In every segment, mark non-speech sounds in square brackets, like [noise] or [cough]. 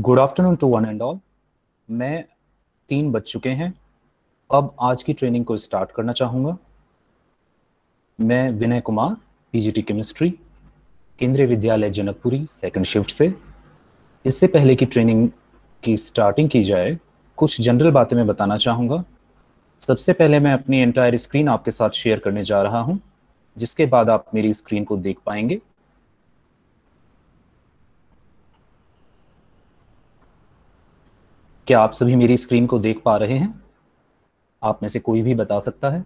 Good afternoon to one and all मैं तीन बज चुके हैं अब आज की ट्रेनिंग को स्टार्ट करना चाहूँगा मैं विनय कुमार पीजीटी केमिस्ट्री केंद्रीय विद्यालय जनकपुरी सेकंड शिफ्ट से इससे पहले की ट्रेनिंग की स्टार्टिंग की जाए कुछ जनरल बातें मैं बताना चाहूँगा सबसे पहले मैं अपनी एंटायर स्क्रीन आपके साथ शेयर करने जा रहा हूँ जिसके बाद आप मेरी स्क्रीन को देख पाएंगे क्या आप सभी मेरी स्क्रीन को देख पा रहे हैं आप में से कोई भी बता सकता है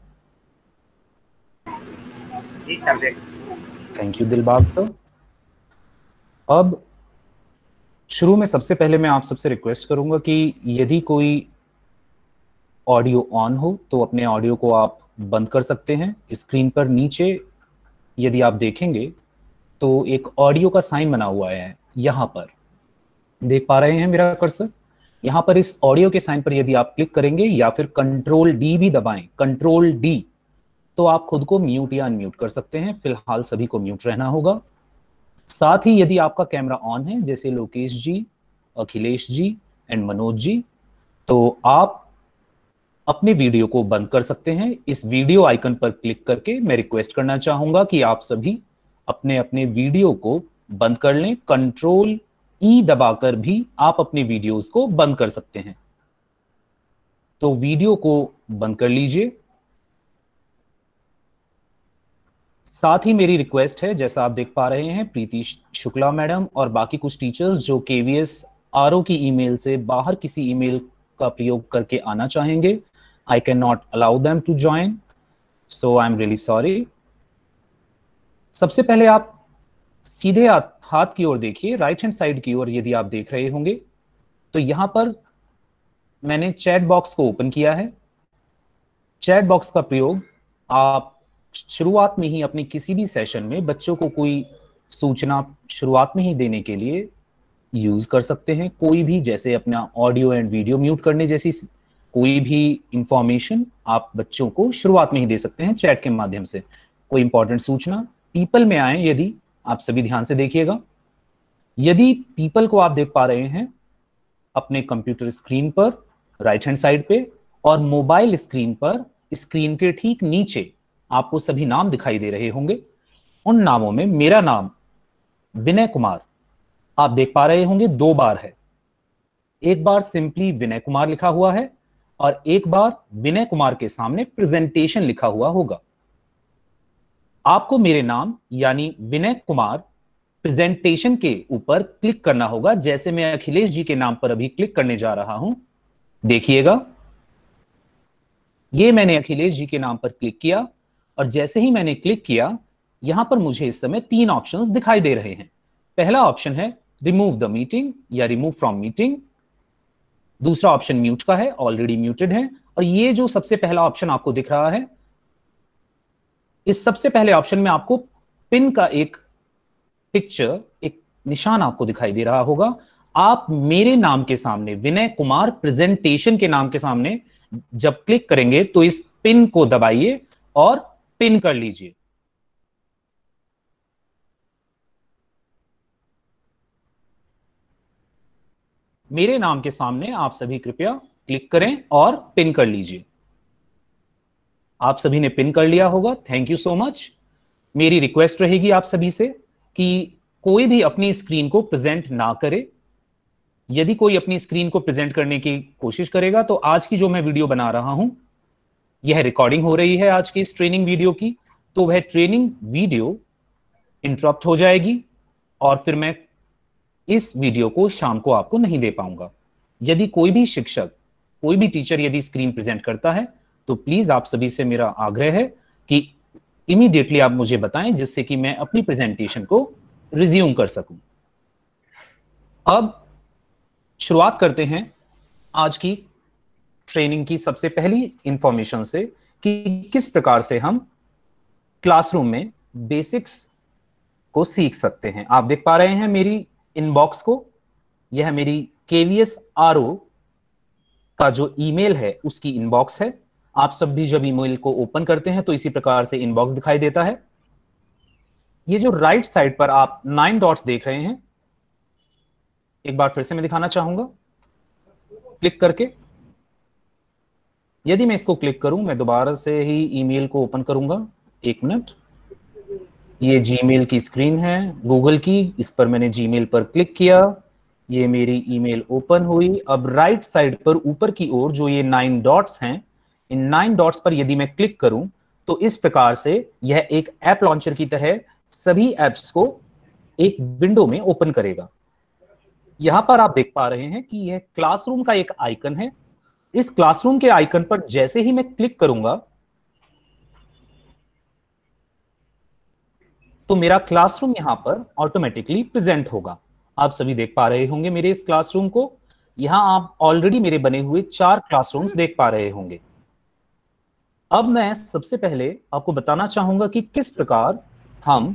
थैंक यू दिलबाग सर अब शुरू में सबसे पहले मैं आप सबसे रिक्वेस्ट करूंगा कि यदि कोई ऑडियो ऑन हो तो अपने ऑडियो को आप बंद कर सकते हैं स्क्रीन पर नीचे यदि आप देखेंगे तो एक ऑडियो का साइन बना हुआ है यहाँ पर देख पा रहे हैं मेरा कर्सर यहां पर इस ऑडियो के साइन पर यदि आप क्लिक करेंगे या फिर कंट्रोल डी भी दबाएं कंट्रोल डी तो आप खुद को म्यूट या अनम्यूट कर सकते हैं फिलहाल सभी को म्यूट रहना होगा साथ ही यदि आपका कैमरा ऑन है जैसे लोकेश जी अखिलेश जी एंड मनोज जी तो आप अपने वीडियो को बंद कर सकते हैं इस वीडियो आइकन पर क्लिक करके मैं रिक्वेस्ट करना चाहूंगा कि आप सभी अपने अपने वीडियो को बंद कर लें कंट्रोल ई e दबाकर भी आप अपने वीडियोस को बंद कर सकते हैं तो वीडियो को बंद कर लीजिए साथ ही मेरी रिक्वेस्ट है जैसा आप देख पा रहे हैं प्रीति शुक्ला मैडम और बाकी कुछ टीचर्स जो के वी एस आर ओ की ईमेल से बाहर किसी ईमेल का प्रयोग करके आना चाहेंगे I can not allow them to join so I am really sorry सबसे पहले आप सीधे आप हाथ की ओर देखिए राइट हैंड साइड की ओर यदि आप देख रहे होंगे तो यहां पर मैंने चैट बॉक्स को ओपन किया है चैट बॉक्स का प्रयोग आप शुरुआत में ही अपने किसी भी सेशन में बच्चों को कोई सूचना शुरुआत में ही देने के लिए यूज कर सकते हैं कोई भी जैसे अपना ऑडियो एंड वीडियो म्यूट करने जैसी कोई भी इंफॉर्मेशन आप बच्चों को शुरुआत में ही दे सकते हैं चैट के माध्यम से कोई इंपॉर्टेंट सूचना पीपल में आए यदि आप सभी ध्यान से देखिएगा यदि पीपल को आप देख पा रहे हैं अपने कंप्यूटर स्क्रीन पर राइट हैंड साइड पे और मोबाइल स्क्रीन पर स्क्रीन के ठीक नीचे आपको सभी नाम दिखाई दे रहे होंगे उन नामों में मेरा नाम विनय कुमार आप देख पा रहे होंगे दो बार है एक बार सिंपली विनय कुमार लिखा हुआ है और एक बार विनय कुमार के सामने प्रेजेंटेशन लिखा हुआ होगा आपको मेरे नाम यानी विनय कुमार प्रेजेंटेशन के ऊपर क्लिक करना होगा जैसे मैं अखिलेश जी के नाम पर अभी क्लिक करने जा रहा हूं देखिएगा ये मैंने अखिलेश जी के नाम पर क्लिक किया और जैसे ही मैंने क्लिक किया यहां पर मुझे इस समय तीन ऑप्शंस दिखाई दे रहे हैं पहला ऑप्शन है रिमूव द मीटिंग या रिमूव फ्रॉम मीटिंग दूसरा ऑप्शन म्यूट का है ऑलरेडी म्यूटेड है और ये जो सबसे पहला ऑप्शन आपको दिख रहा है इस सबसे पहले ऑप्शन में आपको पिन का एक पिक्चर एक निशान आपको दिखाई दे रहा होगा आप मेरे नाम के सामने विनय कुमार प्रेजेंटेशन के नाम के सामने जब क्लिक करेंगे तो इस पिन को दबाइए और पिन कर लीजिए मेरे नाम के सामने आप सभी कृपया क्लिक करें और पिन कर लीजिए आप सभी ने पिन कर लिया होगा थैंक यू सो मच मेरी रिक्वेस्ट रहेगी आप सभी से कि कोई भी अपनी स्क्रीन को प्रेजेंट ना करे यदि कोई अपनी स्क्रीन को प्रेजेंट करने की कोशिश करेगा तो आज की जो मैं वीडियो बना रहा हूं यह रिकॉर्डिंग हो रही है आज की इस ट्रेनिंग वीडियो की तो वह ट्रेनिंग वीडियो इंटरप्ट हो जाएगी और फिर मैं इस वीडियो को शाम को आपको नहीं दे पाऊंगा यदि कोई भी शिक्षक कोई भी टीचर यदि स्क्रीन प्रेजेंट करता है तो प्लीज आप सभी से मेरा आग्रह है कि इमीडिएटली आप मुझे बताएं जिससे कि मैं अपनी प्रेजेंटेशन को रिज्यूम कर सकूं अब शुरुआत करते हैं आज की ट्रेनिंग की सबसे पहली इंफॉर्मेशन से कि किस प्रकार से हम क्लासरूम में बेसिक्स को सीख सकते हैं आप देख पा रहे हैं मेरी इनबॉक्स को यह मेरी केवीएस आर का जो ईमेल है उसकी इनबॉक्स है आप सब भी जब ईमेल को ओपन करते हैं तो इसी प्रकार से इनबॉक्स दिखाई देता है ये जो राइट right साइड पर आप नाइन डॉट्स देख रहे हैं एक बार फिर से मैं दिखाना चाहूंगा क्लिक करके यदि मैं इसको क्लिक करूं मैं दोबारा से ही ईमेल को ओपन करूंगा एक मिनट ये जीमेल की स्क्रीन है गूगल की इस पर मैंने जीमेल पर क्लिक किया ये मेरी ईमेल ओपन हुई अब राइट साइड पर ऊपर की ओर जो ये नाइन डॉट्स हैं इन नाइन डॉट्स पर यदि मैं क्लिक करूं तो इस प्रकार से यह एक ऐप लॉन्चर की तरह सभी एप्स को एक विंडो में ओपन करेगा यहाँ पर आप देख पा रहे हैं कि यह क्लासरूम का एक आइकन है इस क्लासरूम के आइकन पर जैसे ही मैं क्लिक करूंगा तो मेरा क्लासरूम यहां पर ऑटोमेटिकली प्रेजेंट होगा आप सभी देख पा रहे होंगे मेरे इस क्लासरूम को यहां आप ऑलरेडी मेरे बने हुए चार क्लासरूम्स देख पा रहे होंगे अब मैं सबसे पहले आपको बताना चाहूंगा कि किस प्रकार हम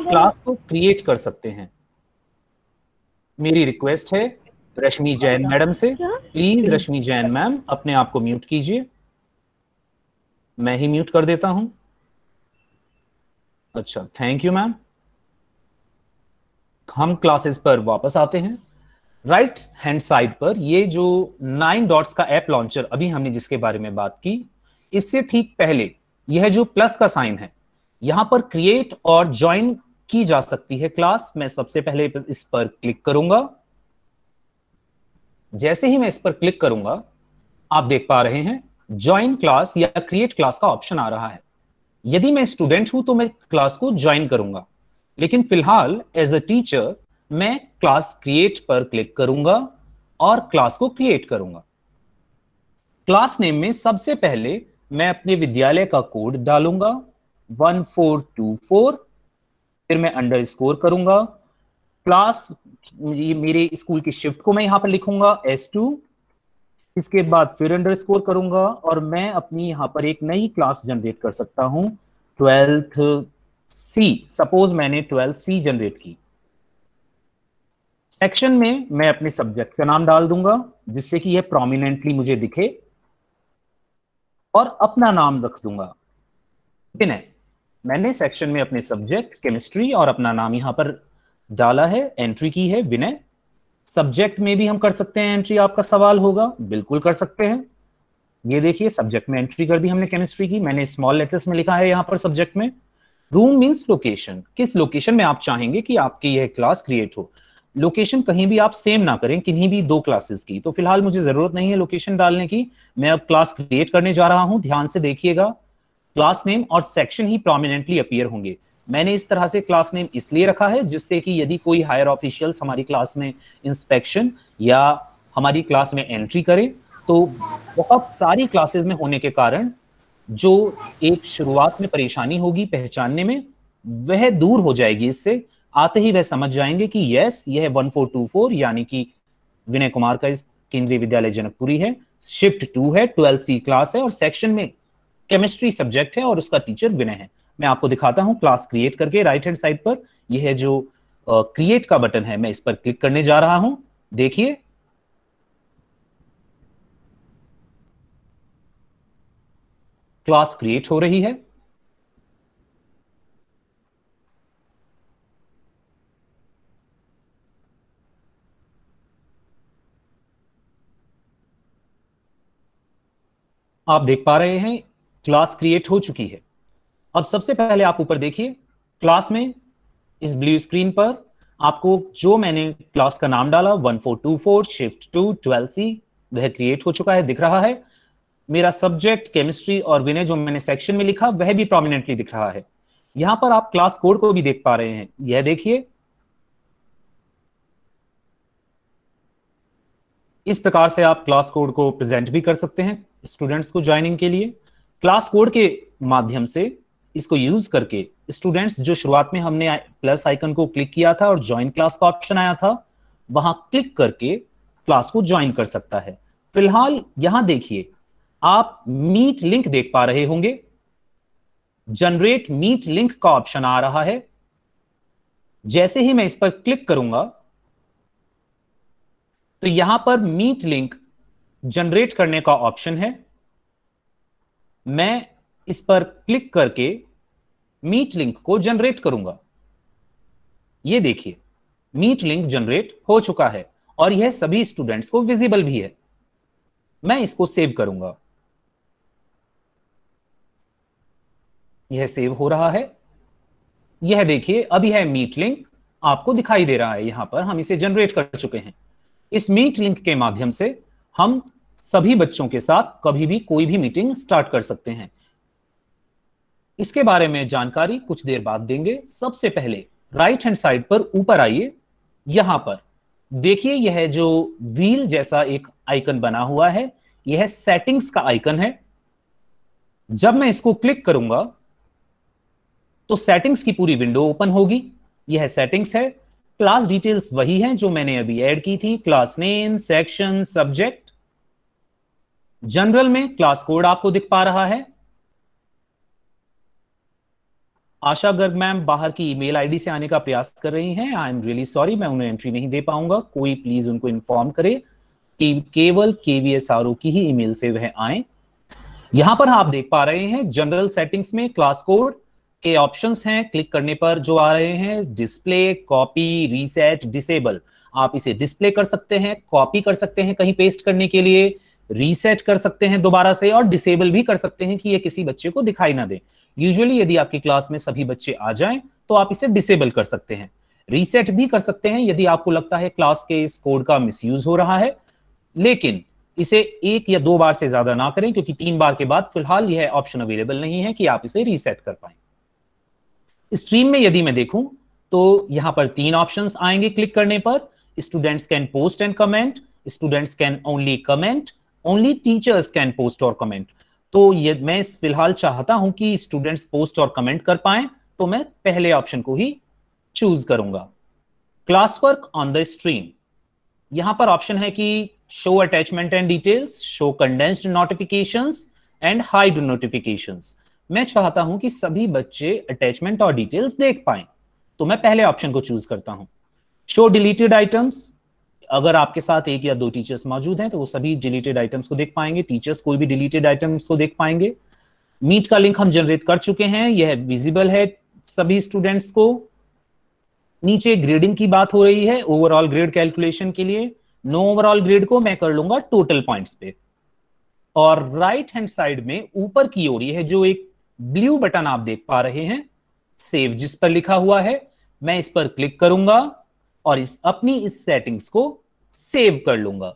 क्लास को क्रिएट कर सकते हैं मेरी रिक्वेस्ट है रश्मि जैन मैडम से प्लीज रश्मि जैन मैम अपने आप को म्यूट कीजिए मैं ही म्यूट कर देता हूं अच्छा थैंक यू मैम हम क्लासेस पर वापस आते हैं राइट हैंड साइड पर ये जो नाइन डॉट्स का एप लॉन्चर अभी हमने जिसके बारे में बात की इससे ठीक पहले यह जो प्लस का साइन है यहां पर क्रिएट और ज्वाइन की जा सकती है क्लास मैं सबसे पहले इस पर क्लिक करूंगा जैसे ही मैं इस पर क्लिक करूंगा आप देख पा रहे हैं ज्वाइन क्लास या क्रिएट क्लास का ऑप्शन आ रहा है यदि मैं स्टूडेंट हूं तो मैं क्लास को ज्वाइन करूंगा लेकिन फिलहाल एज अ टीचर मैं क्लास क्रिएट पर क्लिक करूंगा और क्लास को क्रिएट करूंगा क्लास नेम में सबसे पहले मैं अपने विद्यालय का कोड डालूंगा वन फोर टू फोर फिर मैं अंडर स्कोर करूंगा क्लास मेरे स्कूल की शिफ्ट को मैं यहाँ पर लिखूंगा एस टू इसके बाद फिर अंडर स्कोर करूंगा और मैं अपनी यहाँ पर एक नई क्लास जनरेट कर सकता हूँ ट्वेल्थ सी सपोज मैंने ट्वेल्थ सी जनरेट की सेक्शन में मैं अपने सब्जेक्ट का नाम डाल दूंगा जिससे कि यह प्रोमिनेंटली मुझे दिखे और अपना नाम रख दूंगा ठीक है मैंने सेक्शन में अपने सब्जेक्ट केमिस्ट्री और अपना नाम यहां पर डाला है एंट्री की है विनय सब्जेक्ट में भी हम कर सकते हैं एंट्री आपका सवाल होगा बिल्कुल कर सकते हैं ये देखिए सब्जेक्ट में एंट्री कर दी हमने केमिस्ट्री की मैंने स्मॉल लेटर्स में लिखा है यहाँ पर सब्जेक्ट में रूम मीन्स लोकेशन किस लोकेशन में आप चाहेंगे कि आपकी यह क्लास क्रिएट हो लोकेशन कहीं भी आप सेम ना करें किन्हीं भी दो क्लासेस की तो फिलहाल मुझे जरूरत नहीं है लोकेशन डालने की मैं अब क्लास क्रिएट करने जा रहा हूं ध्यान से देखिएगा क्लास नेम और सेक्शन ही प्रोमिनेंटली अपियर होंगे मैंने इस तरह से क्लास नेम इसलिए रखा है जिससे कि यदि कोई हायर ऑफिशियल्स हमारी क्लास में इंस्पेक्शन या हमारी क्लास में एंट्री करें तो बहुत सारी क्लासेस में होने के कारण जो एक शुरुआत में परेशानी होगी पहचानने में वह दूर हो जाएगी इससे आते ही वह समझ जाएंगे कि यस यह फोर यानी कि विनय कुमार का केंद्रीय विद्यालय जनकपुरी है शिफ्ट टू है ट्वेल्थ सी क्लास है और सेक्शन में केमिस्ट्री सब्जेक्ट है और उसका टीचर विनय है मैं आपको दिखाता हूं क्लास क्रिएट करके राइट हैंड साइड पर यह जो क्रिएट uh, का बटन है मैं इस पर क्लिक करने जा रहा हूं देखिए क्लास क्रिएट हो रही है आप देख पा रहे हैं क्लास क्रिएट हो चुकी है अब सबसे पहले आप ऊपर देखिए क्लास में इस ब्लू स्क्रीन पर आपको जो मैंने क्लास का नाम डाला 1424 शिफ्ट टू ट्वेल्व सी वह क्रिएट हो चुका है दिख रहा है मेरा सब्जेक्ट केमिस्ट्री और विनय जो मैंने सेक्शन में लिखा वह भी प्रोमिनेंटली दिख रहा है यहां पर आप क्लास कोड को भी देख पा रहे हैं यह देखिए इस प्रकार से आप क्लास कोड को प्रेजेंट भी कर सकते हैं स्टूडेंट्स को ज्वाइनिंग के लिए क्लास कोड के माध्यम से इसको यूज करके स्टूडेंट्स जो शुरुआत में हमने प्लस आइकन को क्लिक किया था और ज्वाइन क्लास का ऑप्शन आया था वहां क्लिक करके क्लास को ज्वाइन कर सकता है फिलहाल यहां देखिए आप मीट लिंक देख पा रहे होंगे जनरेट मीट लिंक का ऑप्शन आ रहा है जैसे ही मैं इस पर क्लिक करूंगा तो यहां पर मीट लिंक जनरेट करने का ऑप्शन है मैं इस पर क्लिक करके मीट लिंक को जनरेट करूंगा ये देखिए मीट लिंक जनरेट हो चुका है और यह सभी स्टूडेंट्स को विजिबल भी है मैं इसको सेव करूंगा यह सेव हो रहा है यह देखिए अब यह मीट लिंक आपको दिखाई दे रहा है यहां पर हम इसे जनरेट कर चुके हैं इस मीट लिंक के माध्यम से हम सभी बच्चों के साथ कभी भी कोई भी मीटिंग स्टार्ट कर सकते हैं इसके बारे में जानकारी कुछ देर बाद देंगे सबसे पहले राइट हैंड साइड पर ऊपर आइए यहां पर देखिए यह जो व्हील जैसा एक आइकन बना हुआ है यह सेटिंग्स का आइकन है जब मैं इसको क्लिक करूंगा तो सेटिंग्स की पूरी विंडो ओपन होगी यह सेटिंग्स है क्लास डिटेल्स वही हैं जो मैंने अभी ऐड की थी class name section subject general में क्लास कोड आपको दिख पा रहा है आशा गर्ग मैम बाहर की ईमेल आईडी से आने का प्रयास कर रही हैं आई एम रियली सॉरी मैं उन्हें एंट्री नहीं दे पाऊंगा कोई प्लीज उनको इन्फॉर्म करे कि केवल केवीएसआरओ की ही ईमेल से वह आए यहां पर आप देख पा रहे हैं जनरल सेटिंग्स में क्लास कोड के ऑप्शंस हैं क्लिक करने पर जो आ रहे हैं डिस्प्ले कॉपी रीसेट डिसेबल आप इसे डिस्प्ले कर सकते हैं कॉपी कर सकते हैं कहीं पेस्ट करने के लिए रीसेट कर सकते हैं दोबारा से और डिसेबल भी कर सकते हैं कि ये किसी बच्चे को दिखाई ना दे यूजुअली यदि आपकी क्लास में सभी बच्चे आ जाएं तो आप इसे डिसेबल कर सकते हैं रीसेट भी कर सकते हैं यदि आपको लगता है क्लास के इस कोड का मिसयूज हो रहा है लेकिन इसे एक या दो बार से ज्यादा ना करें क्योंकि तीन बार के बाद फिलहाल यह ऑप्शन अवेलेबल नहीं है कि आप इसे रीसेट कर पाए स्ट्रीम में यदि मैं देखूं तो यहां पर तीन ऑप्शंस आएंगे क्लिक करने पर students can post and comment students can only comment only teachers can post और कमेंट तो ये मैं फिलहाल चाहता हूं कि स्टूडेंट्स पोस्ट और कमेंट कर पाए तो मैं पहले ऑप्शन को ही चूज करूंगा class work on the stream यहां पर ऑप्शन है कि show attachment and details show condensed notifications and hide notifications मैं चाहता हूं कि सभी बच्चे अटैचमेंट और डिटेल्स देख पाए तो मैं पहले ऑप्शन को चूज करता हूं शो डिलीटेड आइटम्स अगर आपके साथ एक या दो टीचर्स मौजूद हैं तो वो सभी डिलीटेड आइटम्स को देख पाएंगे टीचर्स कोई भी डिलीटेड आइटम्स को देख पाएंगे मीट का लिंक हम जनरेट कर चुके हैं यह विजिबल है सभी स्टूडेंट्स को नीचे ग्रेडिंग की बात हो रही है ओवरऑल ग्रेड कैलकुलेशन के लिए नो ओवरऑल ग्रेड को मैं कर लूंगा टोटल पॉइंट्स पे और राइट हैंड साइड में ऊपर की ओर यह जो एक ब्लू बटन आप देख पा रहे हैं सेव जिस पर लिखा हुआ है मैं इस पर क्लिक करूंगा और इस अपनी इस सेटिंग्स को सेव कर लूंगा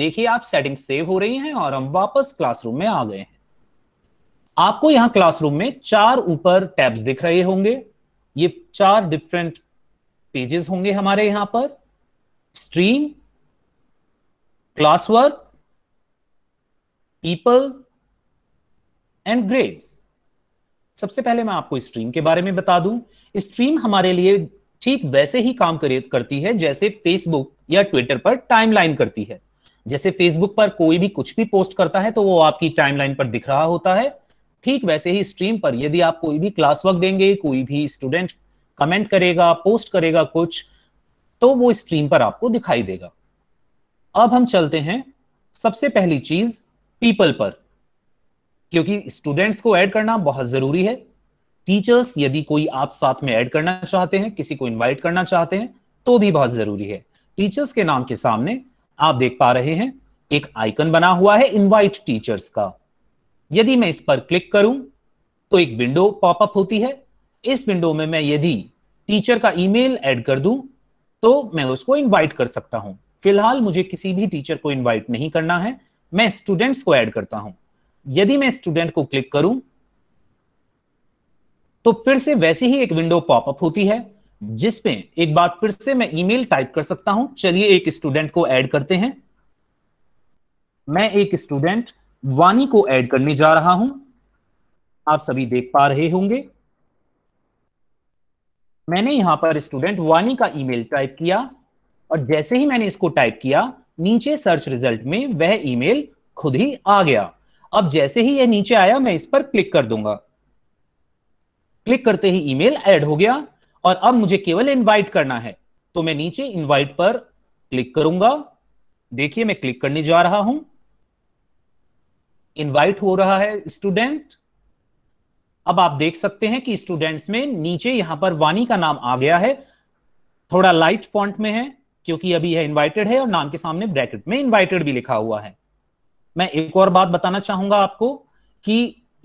देखिए आप सेटिंग सेव हो रही हैं और हम वापस क्लासरूम में आ गए हैं आपको यहां क्लासरूम में चार ऊपर टैब्स दिख रहे होंगे ये चार डिफरेंट पेजेस होंगे हमारे यहां पर stream classwork people and grades सबसे पहले मैं आपको स्ट्रीम के बारे में बता दूं स्ट्रीम हमारे लिए ठीक वैसे ही काम करती है जैसे फेसबुक या ट्विटर पर टाइमलाइन करती है जैसे फेसबुक पर कोई भी कुछ भी पोस्ट करता है तो वो आपकी टाइमलाइन पर दिख रहा होता है ठीक वैसे ही स्ट्रीम पर यदि आप कोई भी क्लास वर्क देंगे कोई भी स्टूडेंट कमेंट करेगा पोस्ट करेगा कुछ तो वो स्ट्रीम पर आपको दिखाई देगा अब हम चलते हैं सबसे पहली चीज पीपल पर क्योंकि स्टूडेंट्स को ऐड करना बहुत जरूरी है टीचर्स यदि कोई आप साथ में ऐड करना चाहते हैं किसी को इनवाइट करना चाहते हैं तो भी बहुत जरूरी है टीचर्स के नाम के सामने आप देख पा रहे हैं एक आइकन बना हुआ है इनवाइट टीचर्स का यदि मैं इस पर क्लिक करूं तो एक विंडो पॉपअप होती है इस विंडो में मैं यदि टीचर का ईमेल ऐड कर दूं तो मैं उसको इनवाइट कर सकता हूं फिलहाल मुझे किसी भी टीचर को इनवाइट नहीं करना है मैं स्टूडेंट्स को ऐड करता हूं यदि मैं स्टूडेंट को क्लिक करूं तो फिर से वैसे ही एक विंडो पॉपअप होती है जिसमें एक बार फिर से मैं ईमेल टाइप कर सकता हूं चलिए एक स्टूडेंट को ऐड करते हैं मैं एक स्टूडेंट वानी को ऐड करने जा रहा हूं आप सभी देख पा रहे होंगे मैंने यहां पर स्टूडेंट वानी का ईमेल टाइप किया और जैसे ही मैंने इसको टाइप किया नीचे सर्च रिजल्ट में वह ईमेल खुद ही आ गया अब जैसे ही ये नीचे आया मैं इस पर क्लिक कर दूंगा क्लिक करते ही ईमेल ऐड हो गया और अब मुझे केवल इनवाइट करना है तो मैं नीचे इनवाइट पर क्लिक करूंगा देखिए मैं क्लिक करने जा रहा हूं इनवाइट हो रहा है स्टूडेंट अब आप देख सकते हैं कि स्टूडेंट्स में नीचे यहां पर वानी का नाम आ गया है थोड़ा लाइट फॉन्ट में है क्योंकि अभी यह इनवाइटेड है और नाम के सामने ब्रैकेट में इनवाइटेड भी लिखा हुआ है मैं एक और बात बताना चाहूंगा आपको कि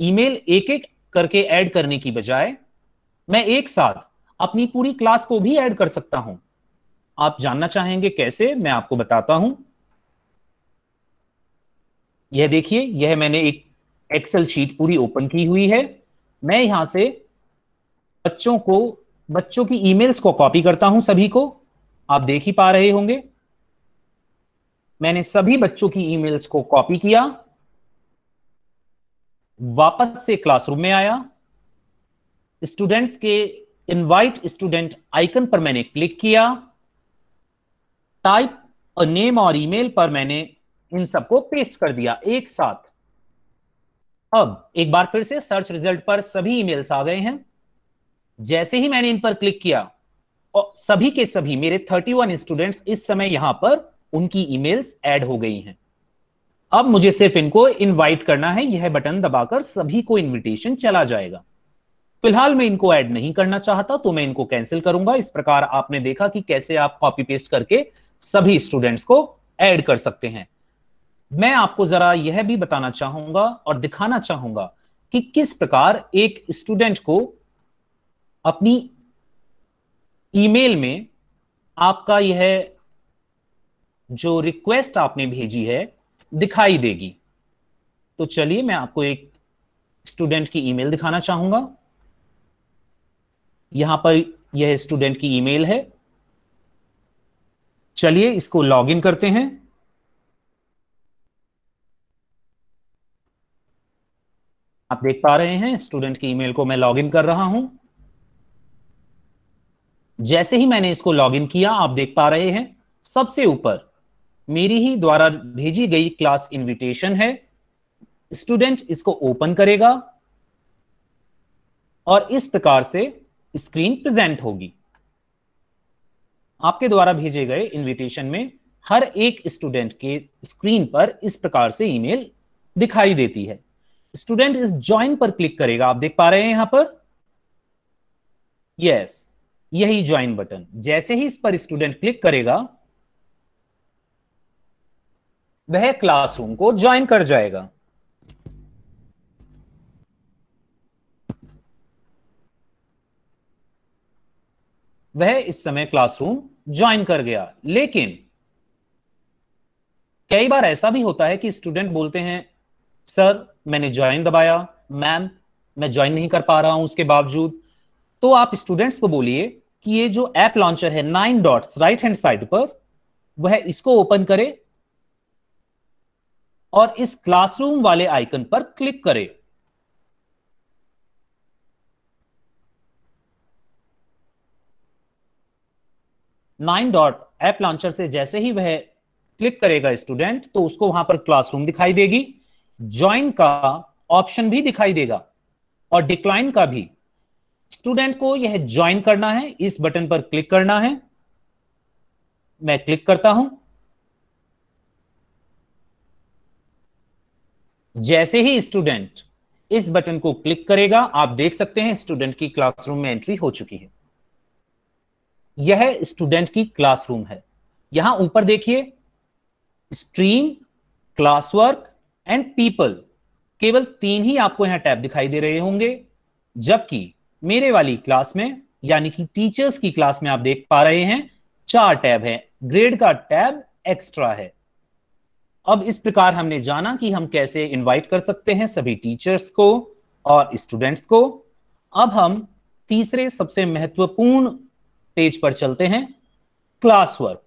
ईमेल एक एक करके ऐड करने की बजाय मैं एक साथ अपनी पूरी क्लास को भी ऐड कर सकता हूं आप जानना चाहेंगे कैसे मैं आपको बताता हूं यह देखिए यह मैंने एक एक्सेल शीट पूरी ओपन की हुई है मैं यहां से बच्चों को बच्चों की ईमेल्स को कॉपी करता हूं सभी को आप देख ही पा रहे होंगे मैंने सभी बच्चों की ईमेल्स को कॉपी किया वापस से क्लासरूम में आया स्टूडेंट्स के इनवाइट स्टूडेंट आइकन पर मैंने क्लिक किया टाइप और नेम और ईमेल पर मैंने इन सबको पेस्ट कर दिया एक साथ अब एक बार फिर से सर्च रिजल्ट पर सभी ईमेल्स आ गए हैं जैसे ही मैंने इन पर क्लिक किया और सभी के सभी मेरे 31 स्टूडेंट्स इस समय यहां पर उनकी ईमेल्स ऐड हो गई हैं अब मुझे सिर्फ इनको इनवाइट करना है यह बटन दबाकर सभी को इनविटेशन चला जाएगा फिलहाल मैं इनको ऐड नहीं करना चाहता तो मैं इनको कैंसिल करूंगा इस प्रकार आपने देखा कि कैसे आप कॉपी पेस्ट करके सभी स्टूडेंट्स को ऐड कर सकते हैं मैं आपको जरा यह भी बताना चाहूंगा और दिखाना चाहूंगा कि किस प्रकार एक स्टूडेंट को अपनी ईमेल में आपका यह जो रिक्वेस्ट आपने भेजी है दिखाई देगी तो चलिए मैं आपको एक स्टूडेंट की ईमेल दिखाना चाहूंगा यहां पर यह स्टूडेंट की ईमेल है चलिए इसको लॉगिन करते हैं आप देख पा रहे हैं स्टूडेंट की ईमेल को मैं लॉगिन कर रहा हूं जैसे ही मैंने इसको लॉगिन किया आप देख पा रहे हैं सबसे ऊपर मेरी ही द्वारा भेजी गई क्लास इनविटेशन है स्टूडेंट इसको ओपन करेगा और इस प्रकार से स्क्रीन प्रेजेंट होगी आपके द्वारा भेजे गए इनविटेशन में हर एक स्टूडेंट के स्क्रीन पर इस प्रकार से ईमेल दिखाई देती है स्टूडेंट इस ज्वाइन पर क्लिक करेगा आप देख पा रहे हैं यहां पर यस yes, यही ज्वाइन बटन जैसे ही इस पर स्टूडेंट क्लिक करेगा वह क्लासरूम को ज्वाइन कर जाएगा वह इस समय क्लासरूम ज्वाइन कर गया लेकिन कई बार ऐसा भी होता है कि स्टूडेंट बोलते हैं सर मैंने ज्वाइन दबाया मैम मैं ज्वाइन नहीं कर पा रहा हूं उसके बावजूद तो आप स्टूडेंट्स को बोलिए कि ये जो ऐप लॉन्चर है nine dots right hand side पर वह इसको ओपन करे और इस क्लासरूम वाले आइकन पर क्लिक करें नाइन डॉट एप लॉन्चर से जैसे ही वह क्लिक करेगा स्टूडेंट तो उसको वहां पर क्लासरूम दिखाई देगी ज्वाइन का ऑप्शन भी दिखाई देगा और डिक्लाइन का भी स्टूडेंट को यह ज्वाइन करना है इस बटन पर क्लिक करना है मैं क्लिक करता हूं जैसे ही स्टूडेंट इस बटन को क्लिक करेगा आप देख सकते हैं स्टूडेंट की क्लासरूम में एंट्री हो चुकी है यह स्टूडेंट की क्लासरूम है यहां ऊपर देखिए स्ट्रीम क्लासवर्क एंड पीपल केवल तीन ही आपको यहां टैब दिखाई दे रहे होंगे जबकि मेरे वाली क्लास में यानी कि टीचर्स की क्लास में आप देख पा रहे हैं चार टैब है ग्रेड का टैब एक्स्ट्रा है अब इस प्रकार हमने जाना कि हम कैसे इनवाइट कर सकते हैं सभी टीचर्स को और स्टूडेंट्स को अब हम तीसरे सबसे महत्वपूर्ण पेज पर चलते हैं क्लास वर्क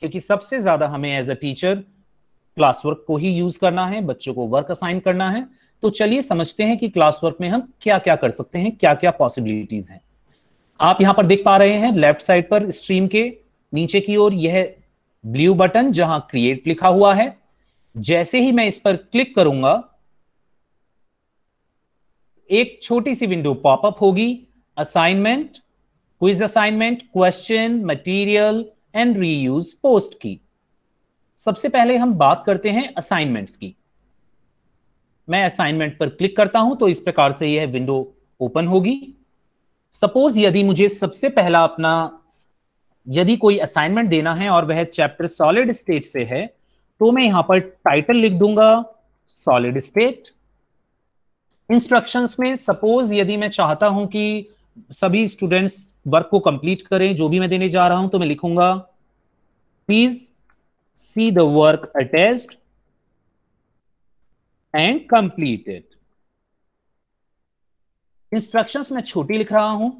क्योंकि सबसे ज्यादा हमें as a teacher class work को ही यूज करना है बच्चों को वर्क असाइन करना है तो चलिए समझते हैं कि क्लास वर्क में हम क्या क्या कर सकते हैं क्या क्या पॉसिबिलिटीज हैं आप यहां पर देख पा रहे हैं लेफ्ट साइड पर स्ट्रीम के नीचे की ओर यह ब्लू बटन जहां क्रिएट लिखा हुआ है जैसे ही मैं इस पर क्लिक करूंगा एक छोटी सी विंडो पॉपअप होगी assignment quiz assignment question material and reuse post की सबसे पहले हम बात करते हैं असाइनमेंट्स की मैं असाइनमेंट पर क्लिक करता हूं तो इस प्रकार से यह विंडो ओपन होगी सपोज यदि मुझे सबसे पहला अपना यदि कोई असाइनमेंट देना है और वह चैप्टर सॉलिड स्टेट से है तो मैं यहां पर टाइटल लिख दूंगा सॉलिड स्टेट इंस्ट्रक्शंस में सपोज यदि मैं चाहता हूं कि सभी स्टूडेंट्स वर्क को कंप्लीट करें जो भी मैं देने जा रहा हूं तो मैं लिखूंगा please see the work attach and completed instructions में छोटी लिख रहा हूं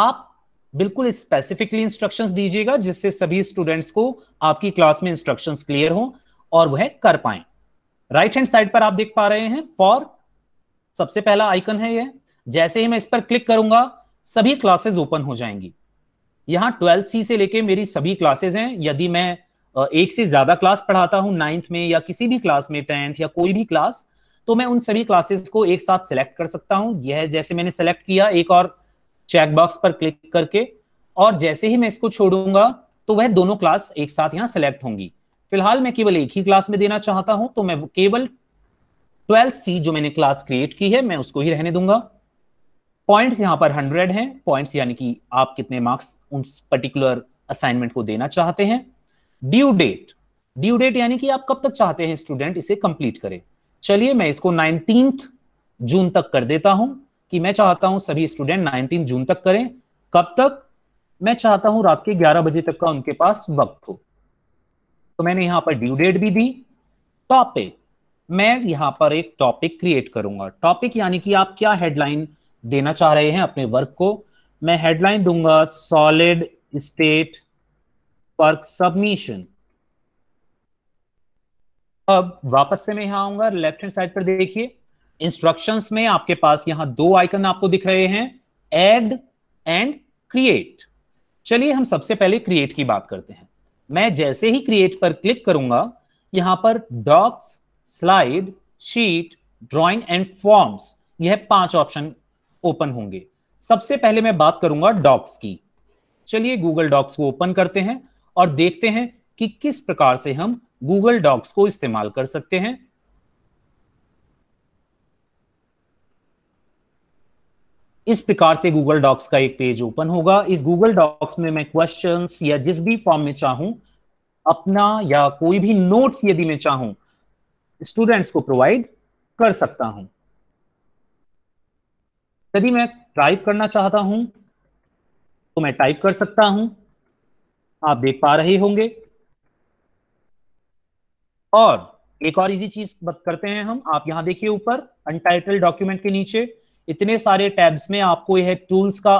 आप बिल्कुल स्पेसिफिकली इंस्ट्रक्शंस दीजिएगा जिससे सभी स्टूडेंट्स को आपकी क्लास में इंस्ट्रक्शंस क्लियर हो और वह कर पाए राइट हैंड साइड पर आप देख पा रहे हैं फॉर सबसे पहला आइकन है यह जैसे ही मैं इस पर क्लिक करूंगा सभी क्लासेस ओपन हो जाएंगी यहाँ ट्वेल्थ सी से लेके मेरी सभी क्लासेस हैं यदि मैं एक से ज्यादा क्लास पढ़ाता हूं नाइन्थ में या किसी भी क्लास में टेंथ या कोई भी क्लास तो मैं उन सभी क्लासेस को एक साथ सेलेक्ट कर सकता हूं यह जैसे मैंने सेलेक्ट किया एक और चेकबॉक्स पर क्लिक करके और जैसे ही मैं इसको छोड़ूंगा तो वह दोनों क्लास एक साथ यहाँ सेलेक्ट होंगी फिलहाल मैं केवल एक ही क्लास में देना चाहता हूं तो मैं केवल ट्वेल्थ सी जो मैंने क्लास क्रिएट की है मैं उसको ही रहने दूंगा पॉइंट्स यहाँ पर हंड्रेड हैं पॉइंट्स यानी कि आप कितने मार्क्स उस पर्टिकुलर असाइनमेंट को देना चाहते हैं ड्यू डेट ड्यू डेट यानी कि आप कब तक चाहते हैं स्टूडेंट इसे कंप्लीट करें चलिए मैं इसको नाइनटीन जून तक कर देता हूं कि मैं चाहता हूं सभी स्टूडेंट 19 जून तक करें कब तक मैं चाहता हूं रात के 11 बजे तक का उनके पास वक्त हो तो मैंने यहां पर ड्यू डेट भी दी टॉपिक मैं यहां पर एक टॉपिक क्रिएट करूंगा टॉपिक यानी कि आप क्या हेडलाइन देना चाह रहे हैं अपने वर्क को मैं हेडलाइन दूंगा सॉलिड स्टेट वर्क सबमिशन अब वापस से मैं यहां आऊंगा लेफ्ट हैंड साइड पर देखिए इंस्ट्रक्शंस में आपके पास यहां दो आइकन आपको दिख रहे हैं एड एंड क्रिएट चलिए हम सबसे पहले क्रिएट की बात करते हैं मैं जैसे ही क्रिएट पर क्लिक करूंगा यहां पर docs slide sheet drawing and forms यह पांच ऑप्शन ओपन होंगे सबसे पहले मैं बात करूंगा डॉक्स की चलिए गूगल डॉक्स को ओपन करते हैं और देखते हैं कि किस प्रकार से हम गूगल डॉक्स को इस्तेमाल कर सकते हैं इस प्रकार से गूगल डॉक्स का एक पेज ओपन होगा इस गूगल डॉक्स में मैं क्वेश्चन या जिस भी फॉर्म में चाहू अपना या कोई भी नोट्स यदि मैं चाहूं स्टूडेंट्स को प्रोवाइड कर सकता हूं यदि मैं टाइप करना चाहता हूं तो मैं टाइप कर सकता हूं आप देख पा रहे होंगे और एक और इजी चीज करते हैं हम आप यहां देखिए ऊपर अनटाइटल डॉक्यूमेंट के नीचे इतने सारे टैब्स में आपको यह टूल्स का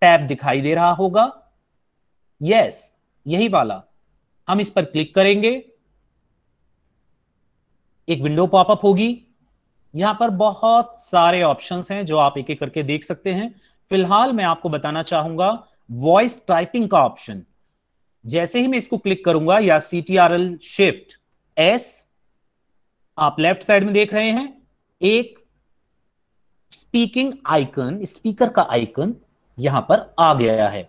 टैब दिखाई दे रहा होगा यस यही वाला हम इस पर क्लिक करेंगे एक विंडो पॉपअप होगी यहां पर बहुत सारे ऑप्शंस हैं जो आप एक एक करके देख सकते हैं फिलहाल मैं आपको बताना चाहूंगा वॉइस टाइपिंग का ऑप्शन जैसे ही मैं इसको क्लिक करूंगा या C T R L shift S आप लेफ्ट साइड में देख रहे हैं एक स्पीकिंग आइकन स्पीकर का आइकन यहां पर आ गया है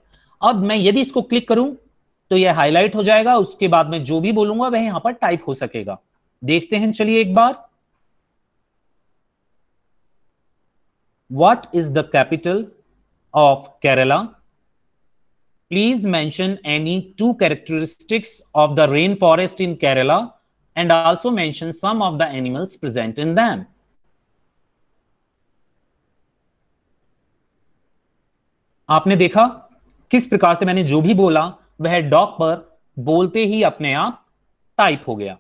अब मैं यदि इसको क्लिक करूं तो यह हाईलाइट हो जाएगा उसके बाद में जो भी बोलूंगा वह यहां पर टाइप हो सकेगा देखते हैं चलिए एक बार what is the capital of Kerala please mention any two characteristics of the rain forest in Kerala and also mention some of the animals present in them आपने देखा किस प्रकार से मैंने जो भी बोला वह डॉक पर बोलते ही अपने आप टाइप हो गया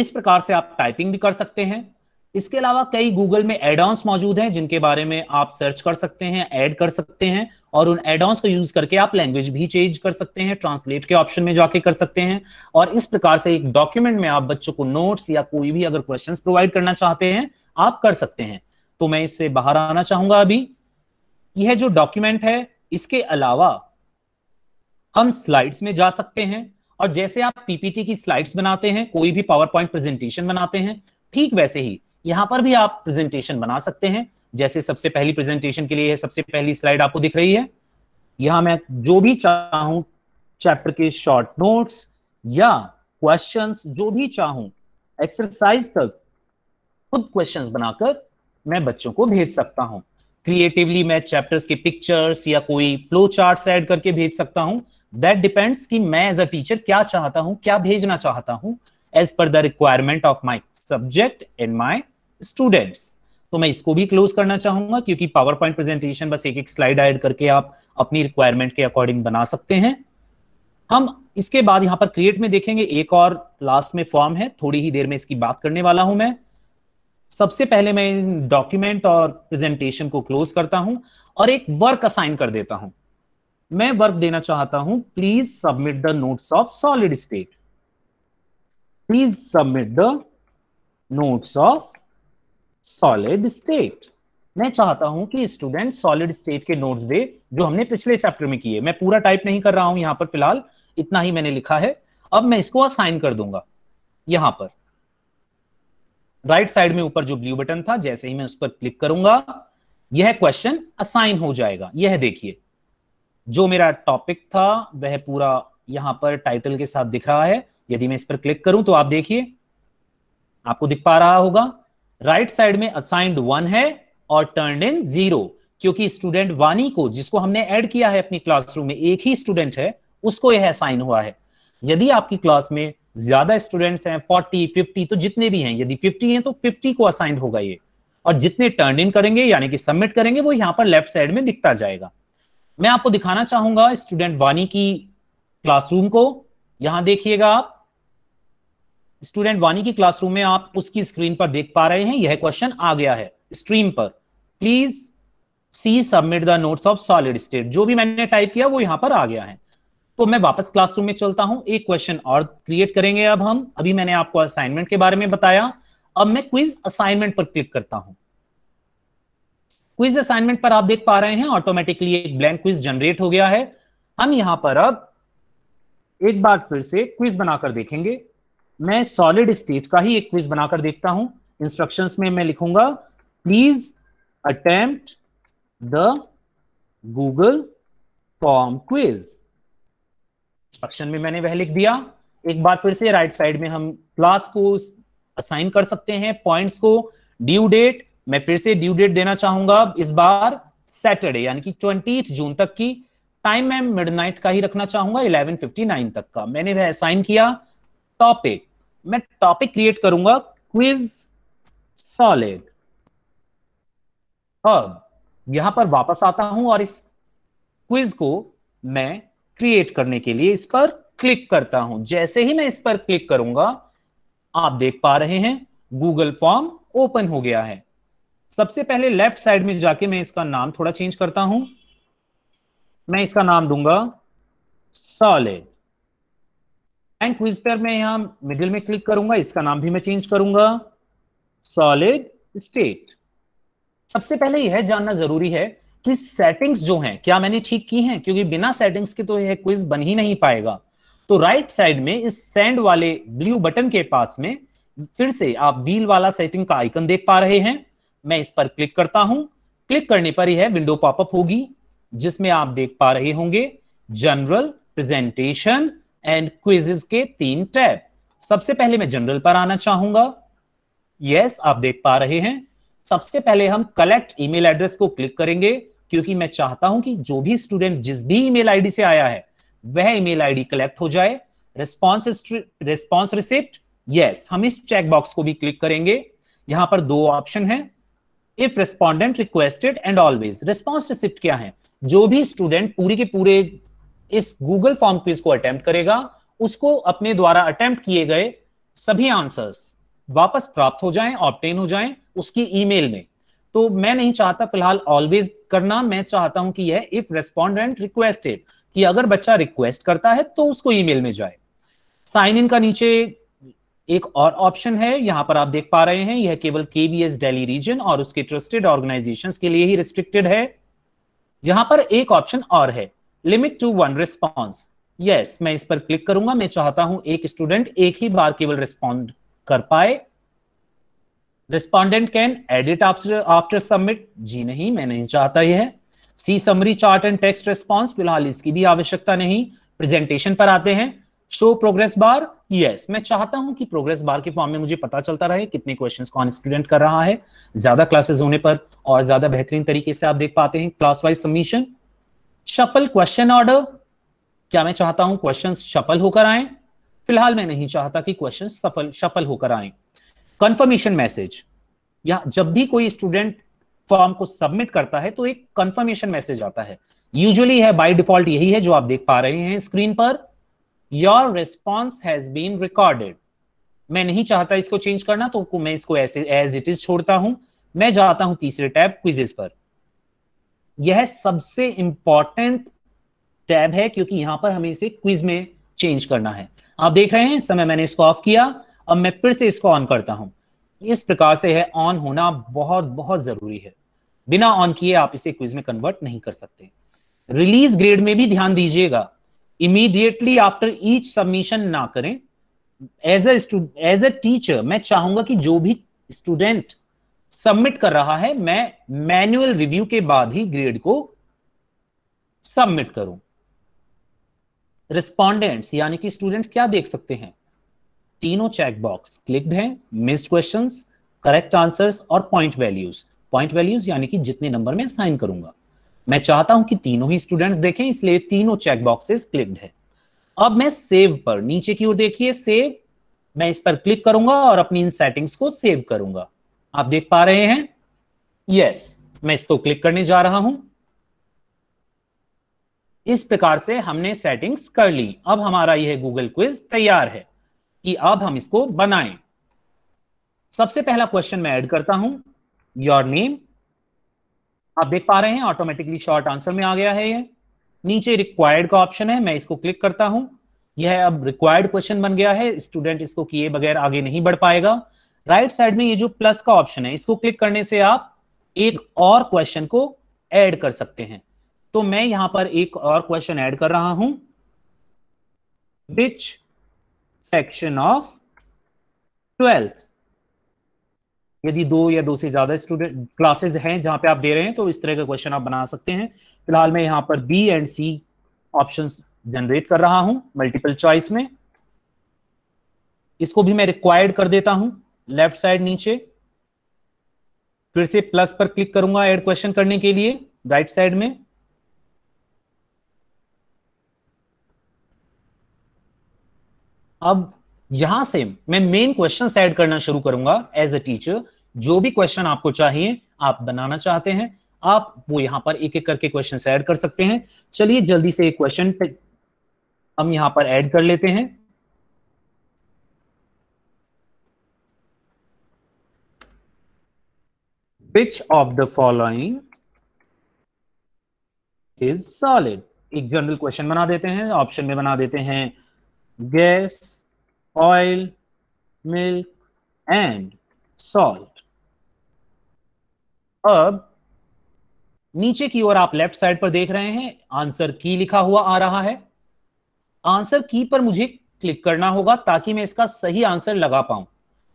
इस प्रकार से आप टाइपिंग भी कर सकते हैं इसके अलावा कई गूगल में एडॉन्स मौजूद हैं जिनके बारे में आप सर्च कर सकते हैं ऐड कर सकते हैं और उन एडॉन्स को यूज करके आप लैंग्वेज भी चेंज कर सकते हैं ट्रांसलेट के ऑप्शन में जाके कर सकते हैं और इस प्रकार से एक डॉक्यूमेंट में आप बच्चों को नोट्स या कोई भी अगर क्वेश्चन प्रोवाइड करना चाहते हैं आप कर सकते हैं तो मैं इससे बाहर आना चाहूंगा अभी यह जो डॉक्यूमेंट है इसके अलावा हम स्लाइड्स में जा सकते हैं और जैसे आप पीपीटी की स्लाइड्स बनाते हैं कोई भी पावर पॉइंट प्रेजेंटेशन बनाते हैं ठीक वैसे ही यहां पर भी आप प्रेजेंटेशन बना सकते हैं जैसे सबसे पहली प्रेजेंटेशन के लिए सबसे पहली स्लाइड आपको दिख रही है यहां मैं जो भी चाहूं चैप्टर के शॉर्ट नोट्स या क्वेश्चंस जो भी चाहूं एक्सरसाइज तक खुद क्वेश्चंस बनाकर मैं बच्चों को भेज सकता हूं क्रिएटिवली मैं चैप्टर्स के पिक्चर्स या कोई फ्लो चार्ट ऐड करके भेज सकता हूँ दैट डिपेंड्स कि मैं एज अ टीचर क्या चाहता हूँ क्या भेजना चाहता हूँ as per the requirement of my subject and my students तो मैं इसको भी क्लोज करना चाहूंगा क्योंकि पावर पॉइंट प्रेजेंटेशन बस एक एक स्लाइड ऐड करके आप अपनी रिक्वायरमेंट के अकॉर्डिंग बना सकते हैं हम इसके बाद यहाँ पर क्रिएट में देखेंगे एक और लास्ट में फॉर्म है थोड़ी ही देर में इसकी बात करने वाला हूं मैं सबसे पहले मैं इन डॉक्यूमेंट और प्रेजेंटेशन को क्लोज करता हूं और एक वर्क असाइन कर देता हूं मैं वर्क देना चाहता हूं please submit the notes of solid state please submit the notes of solid state मैं चाहता हूं कि स्टूडेंट सॉलिड स्टेट के नोट्स दे जो हमने पिछले चैप्टर में किए मैं पूरा टाइप नहीं कर रहा हूं यहां पर फिलहाल इतना ही मैंने लिखा है अब मैं इसको असाइन कर दूंगा यहां पर राइट साइड में ऊपर जो ब्लू बटन था जैसे ही मैं उस पर क्लिक करूंगा यह क्वेश्चन असाइन हो जाएगा यह देखिए जो मेरा टॉपिक था वह पूरा यहां पर टाइटल के साथ दिख रहा है यदि मैं इस पर क्लिक करूं तो आप देखिए आपको दिख पा रहा होगा राइट साइड में असाइंड वन है और टर्न इन जीरो क्योंकि स्टूडेंट वानी को जिसको हमने ऐड किया है अपनी क्लासरूम में एक ही स्टूडेंट है उसको यह असाइन हुआ है यदि आपकी क्लास में ज्यादा स्टूडेंट्स हैं फोर्टी फिफ्टी तो जितने भी हैं यदि फिफ्टी हैं तो फिफ्टी को असाइन होगा ये और जितने टर्न इन करेंगे यानी कि सबमिट करेंगे वो यहाँ पर लेफ्ट साइड में दिखता जाएगा मैं आपको दिखाना चाहूंगा स्टूडेंट वानी की क्लासरूम को यहां देखिएगा आप स्टूडेंट वानी की क्लासरूम में आप उसकी स्क्रीन पर देख पा रहे हैं यह क्वेश्चन आ गया है स्ट्रीम पर please see submit the notes of solid state जो भी मैंने टाइप किया वो यहां पर आ गया है तो मैं वापस क्लासरूम में चलता हूं एक क्वेश्चन और क्रिएट करेंगे अब हम अभी मैंने आपको असाइनमेंट के बारे में बताया अब मैं क्विज असाइनमेंट पर क्लिक करता हूं क्विज असाइनमेंट पर आप देख पा रहे हैं ऑटोमेटिकली एक ब्लैंक क्विज जनरेट हो गया है हम यहां पर अब एक बार फिर से क्विज बनाकर देखेंगे मैं सॉलिड स्टेट का ही एक क्विज बनाकर देखता हूं इंस्ट्रक्शंस में मैं लिखूंगा please attempt the Google form quiz option में मैंने वह लिख दिया एक बार फिर से राइट साइड में हम क्लास को असाइन कर सकते हैं पॉइंट्स को ड्यू डेट मैं फिर से ड्यू डेट देना चाहूंगा इस बार सैटरडे यानी कि ट्वेंटी जून तक की टाइम मैं मिडनाइट का ही रखना चाहूंगा 11:59 तक का मैंने वह असाइन किया टॉपिक मैं टॉपिक क्रिएट करूंगा क्विज सॉलिड अब यहां पर वापस आता हूं और इस क्विज को मैं क्रिएट करने के लिए इस पर क्लिक करता हूं जैसे ही मैं इस पर क्लिक करूंगा आप देख पा रहे हैं गूगल फॉर्म ओपन हो गया है सबसे पहले लेफ्ट साइड में जाके मैं इसका नाम थोड़ा चेंज करता हूं मैं इसका नाम दूंगा सॉलिड एंड क्विज पर मैं यहां मिडिल में क्लिक करूंगा इसका नाम भी मैं चेंज करूंगा सॉलिड स्टेट सबसे पहले यह जानना जरूरी है कि सेटिंग्स जो हैं क्या मैंने ठीक की हैं क्योंकि बिना सेटिंग्स के तो यह क्विज बन ही नहीं पाएगा तो राइट साइड में इस सेंड वाले ब्लू बटन के पास में फिर से आप व्हील वाला सेटिंग का आइकन देख पा रहे हैं मैं इस पर क्लिक करता हूं क्लिक करने पर यह विंडो पॉपअप होगी जिसमें आप देख पा रहे होंगे जनरल प्रेजेंटेशन एंड क्विजेस के तीन टैब सबसे पहले मैं जनरल पर आना चाहूंगा यस yes, आप देख पा रहे हैं सबसे पहले हम कलेक्ट ईमेल एड्रेस को क्लिक करेंगे क्योंकि मैं चाहता हूं कि जो भी स्टूडेंट जिस भी ईमेल आईडी से आया है वह ईमेल आईडी कलेक्ट हो जाए रिस्पॉन्स रिस्पॉन्स रिसिप्ट यस हम इस चेकबॉक्स को भी क्लिक करेंगे यहां पर दो ऑप्शन है if respondent requested and always response receipt क्या है जो भी स्टूडेंट पूरे के पूरे इस गूगल फॉर्म क्विज को अटेम्प्ट करेगा उसको अपने द्वारा अटेम्प्ट किए गए सभी आंसर्स वापस प्राप्त हो जाएं ऑप्टेन हो जाएं उसकी ईमेल में तो मैं नहीं चाहता फिलहाल ऑलवेज करना मैं चाहता हूं कि यह इफ रेस्पॉन्डेंट रिक्वेस्टेड कि अगर बच्चा रिक्वेस्ट करता है तो उसको ईमेल में जाए साइन इन का नीचे एक और ऑप्शन है यहां पर आप देख पा रहे हैं यह केवल केबीएस दिल्ली रीजन और उसके ट्रस्टेड ऑर्गेनाइजेशन के लिए ही रिस्ट्रिक्टेड है यहां पर एक ऑप्शन और है limit to one response yes मैं इस पर क्लिक करूंगा मैं चाहता हूं एक स्टूडेंट एक ही बार केवल रिस्पॉन्ड कर पाए respondent can edit after after submit जी नहीं मैं नहीं चाहता यह see summary chart and text response फिलहाल इसकी भी आवश्यकता नहीं प्रेजेंटेशन पर आते हैं शो प्रोग्रेस बार यस मैं चाहता हूं कि प्रोग्रेस बार के फॉर्म में मुझे पता चलता रहे कितने क्वेश्चंस कौन स्टूडेंट कर रहा है ज्यादा क्लासेस होने पर और ज्यादा बेहतरीन तरीके से आप देख पाते हैं class wise submission shuffle question order क्या मैं चाहता हूं क्वेश्चन शफल होकर आए फिलहाल मैं नहीं चाहता कि क्वेश्चन सफल शफल होकर आए कंफर्मेशन मैसेज या जब भी कोई स्टूडेंट फॉर्म को सबमिट करता है तो एक कंफर्मेशन मैसेज आता है यूजुअली है बाय डिफॉल्ट यही है जो आप देख पा रहे हैं स्क्रीन पर your response has been recorded मैं नहीं चाहता इसको चेंज करना तो मैं इसको ऐसे एज इट इज छोड़ता हूं मैं जाता हूं तीसरे टैब क्विजेस पर यह सबसे इंपॉर्टेंट टैब है क्योंकि यहां पर हमें इसे क्विज में चेंज करना है आप देख रहे हैं समय मैंने इसको ऑफ किया अब मैं फिर से इसको ऑन करता हूं इस प्रकार से है ऑन होना बहुत बहुत जरूरी है बिना ऑन किए आप इसे क्विज में कन्वर्ट नहीं कर सकते रिलीज ग्रेड में भी ध्यान दीजिएगा इमीडिएटली आफ्टर ईच सबमिशन ना करें एज एज ए टीचर मैं चाहूंगा कि जो भी स्टूडेंट सबमिट कर रहा है मैं मैनुअल रिव्यू के बाद ही ग्रेड को सबमिट करूं रिस्पॉन्डेंट्स यानी कि स्टूडेंट्स क्या देख सकते हैं तीनों चेकबॉक्स क्लिक्ड हैं मिस्ड क्वेश्चंस करेक्ट आंसर्स और पॉइंट वैल्यूज पॉइंट वैल्यूज यानी कि जितने नंबर में साइन करूंगा मैं चाहता हूं कि तीनों ही स्टूडेंट्स देखें इसलिए तीनों चेकबॉक्सेस क्लिक्ड है अब मैं सेव पर नीचे की ओर देखिए सेव मैं इस पर क्लिक करूंगा और अपनी इन सेटिंग्स को सेव करूंगा आप देख पा रहे हैं यस yes, मैं इसको क्लिक करने जा रहा हूं इस प्रकार से हमने सेटिंग्स कर ली अब हमारा यह गूगल क्विज तैयार है कि अब हम इसको बनाएं सबसे पहला क्वेश्चन मैं ऐड करता हूं योर नेम आप देख पा रहे हैं ऑटोमेटिकली शॉर्ट आंसर में आ गया है ये नीचे रिक्वायर्ड का ऑप्शन है मैं इसको क्लिक करता हूं यह अब रिक्वायर्ड क्वेश्चन बन गया है स्टूडेंट इसको किए बगैर आगे नहीं बढ़ पाएगा राइट right साइड में ये जो प्लस का ऑप्शन है इसको क्लिक करने से आप एक और क्वेश्चन को ऐड कर सकते हैं तो मैं यहां पर एक और क्वेश्चन ऐड कर रहा हूं विच सेक्शन ऑफ ट्वेल्थ यदि दो या दो से ज्यादा स्टूडेंट क्लासेस हैं जहां पे आप दे रहे हैं तो इस तरह का क्वेश्चन आप बना सकते हैं फिलहाल मैं यहां पर B and C option generate कर रहा हूं मल्टीपल चॉइस में इसको भी मैं रिक्वायर्ड कर देता हूं लेफ्ट साइड नीचे फिर से प्लस पर क्लिक करूंगा एड क्वेश्चन करने के लिए राइट right साइड में अब यहां से मैं मेन क्वेश्चन ऐड करना शुरू करूंगा एज ए टीचर जो भी क्वेश्चन आपको चाहिए आप बनाना चाहते हैं आप वो यहां पर एक एक करके क्वेश्चन ऐड कर सकते हैं चलिए जल्दी से एक क्वेश्चन हम यहां पर ऐड कर लेते हैं which of the following is solid एक जनरल क्वेश्चन बना देते हैं ऑप्शन में बना देते हैं gas, oil, milk, and salt. अब नीचे की ओर आप लेफ्ट साइड पर देख रहे हैं आंसर की लिखा हुआ आ रहा है आंसर की पर मुझे क्लिक करना होगा ताकि मैं इसका सही आंसर लगा पाऊं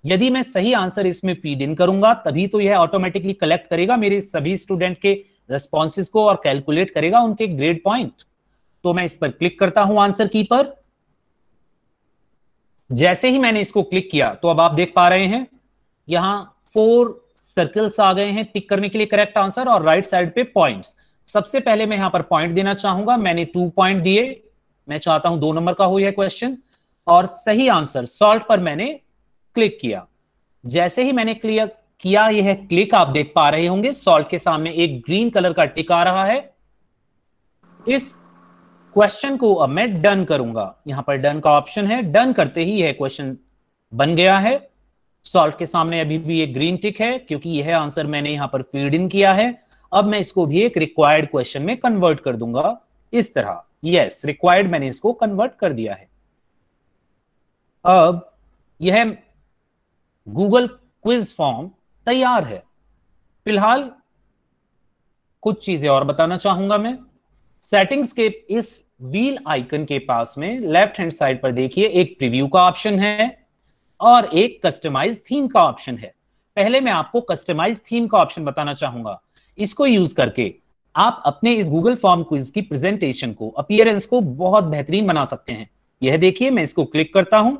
यदि मैं सही आंसर इसमें फीड इन करूंगा तभी तो यह ऑटोमेटिकली कलेक्ट करेगा मेरे सभी स्टूडेंट के रेस्पॉन्सेज को और कैलकुलेट करेगा उनके ग्रेड पॉइंट तो मैं इस पर क्लिक करता हूं आंसर की पर जैसे ही मैंने इसको क्लिक किया तो अब आप देख पा रहे हैं यहां फोर सर्कल्स आ गए हैं टिक करने के लिए करेक्ट आंसर और राइट साइड पे पॉइंट्स सबसे पहले मैं यहां पर पॉइंट देना चाहूंगा मैंने टू पॉइंट दिए मैं चाहता हूं दो नंबर का हो यह क्वेश्चन और सही आंसर सॉल्ट पर मैंने क्लिक किया जैसे ही मैंने क्लियर किया यह क्लिक आप देख पा रहे होंगे सॉल्ट के सामने एक ग्रीन कलर का टिक आ रहा है इस क्वेश्चन को अब मैं डन करूंगा यहां पर डन का ऑप्शन है डन करते ही यह क्वेश्चन बन गया है सॉल्व के सामने अभी भी एक ग्रीन टिक है क्योंकि यह आंसर मैंने यहां पर फीड इन किया है अब मैं इसको भी एक रिक्वायर्ड क्वेश्चन में कन्वर्ट कर दूंगा इस तरह यस रिक्वायर्ड मैंने इसको कन्वर्ट कर दिया है अब यह गूगल क्विज फॉर्म तैयार है फिलहाल कुछ चीजें और बताना चाहूंगा मैं सेटिंग्स के इस व्हील आइकन के पास में लेफ्ट हैंड साइड पर देखिए एक प्रीव्यू का ऑप्शन है और एक कस्टमाइज थीम का ऑप्शन है पहले मैं आपको कस्टमाइज थीम का ऑप्शन बताना चाहूंगा इसको यूज करके आप अपने इस गूगल फॉर्म को इसकी प्रेजेंटेशन को अपियरेंस को बहुत बेहतरीन बना सकते हैं यह देखिए मैं इसको क्लिक करता हूं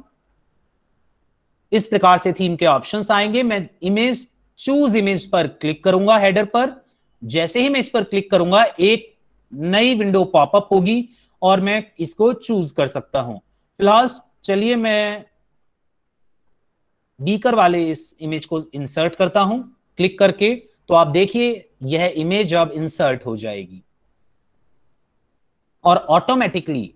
इस प्रकार से थीम के ऑप्शंस आएंगे मैं इमेज चूज इमेज पर क्लिक करूंगा हेडर पर जैसे ही मैं इस पर क्लिक करूंगा एक नई विंडो पॉपअप होगी और मैं इसको चूज कर सकता हूं फिलहाल चलिए मैं बीकर वाले इस इमेज को इंसर्ट करता हूं क्लिक करके तो आप देखिए यह इमेज अब इंसर्ट हो जाएगी और ऑटोमेटिकली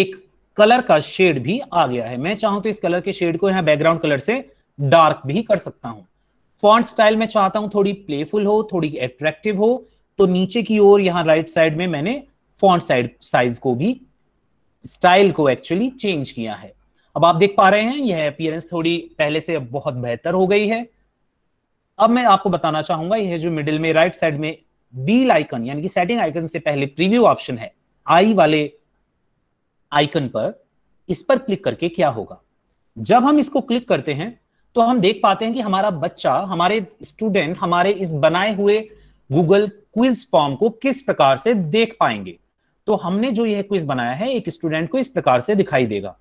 एक कलर का शेड भी आ गया है मैं चाहूं तो इस कलर के शेड को यहां बैकग्राउंड कलर से डार्क भी कर सकता हूं फॉन्ट स्टाइल में चाहता हूं थोड़ी प्लेफुल हो थोड़ी एट्रेक्टिव हो तो नीचे की ओर यहाँ राइट साइड में मैंने फॉन्ट साइड साइज को भी स्टाइल को एक्चुअली चेंज किया है अब आप देख पा रहे हैं यह अपियरेंस थोड़ी पहले से अब बहुत बेहतर हो गई है अब मैं आपको बताना चाहूंगा यह जो मिडिल में राइट साइड में व्हील आइकन यानी कि सेटिंग आइकन से पहले प्रीव्यू ऑप्शन है आई वाले आइकन पर इस पर क्लिक करके क्या होगा जब हम इसको क्लिक करते हैं तो हम देख पाते हैं कि हमारा बच्चा हमारे स्टूडेंट हमारे इस बनाए हुए गूगल क्विज फॉर्म को किस प्रकार से देख पाएंगे तो हमने जो यह क्विज बनाया है एक स्टूडेंट को इस प्रकार से दिखाई देगा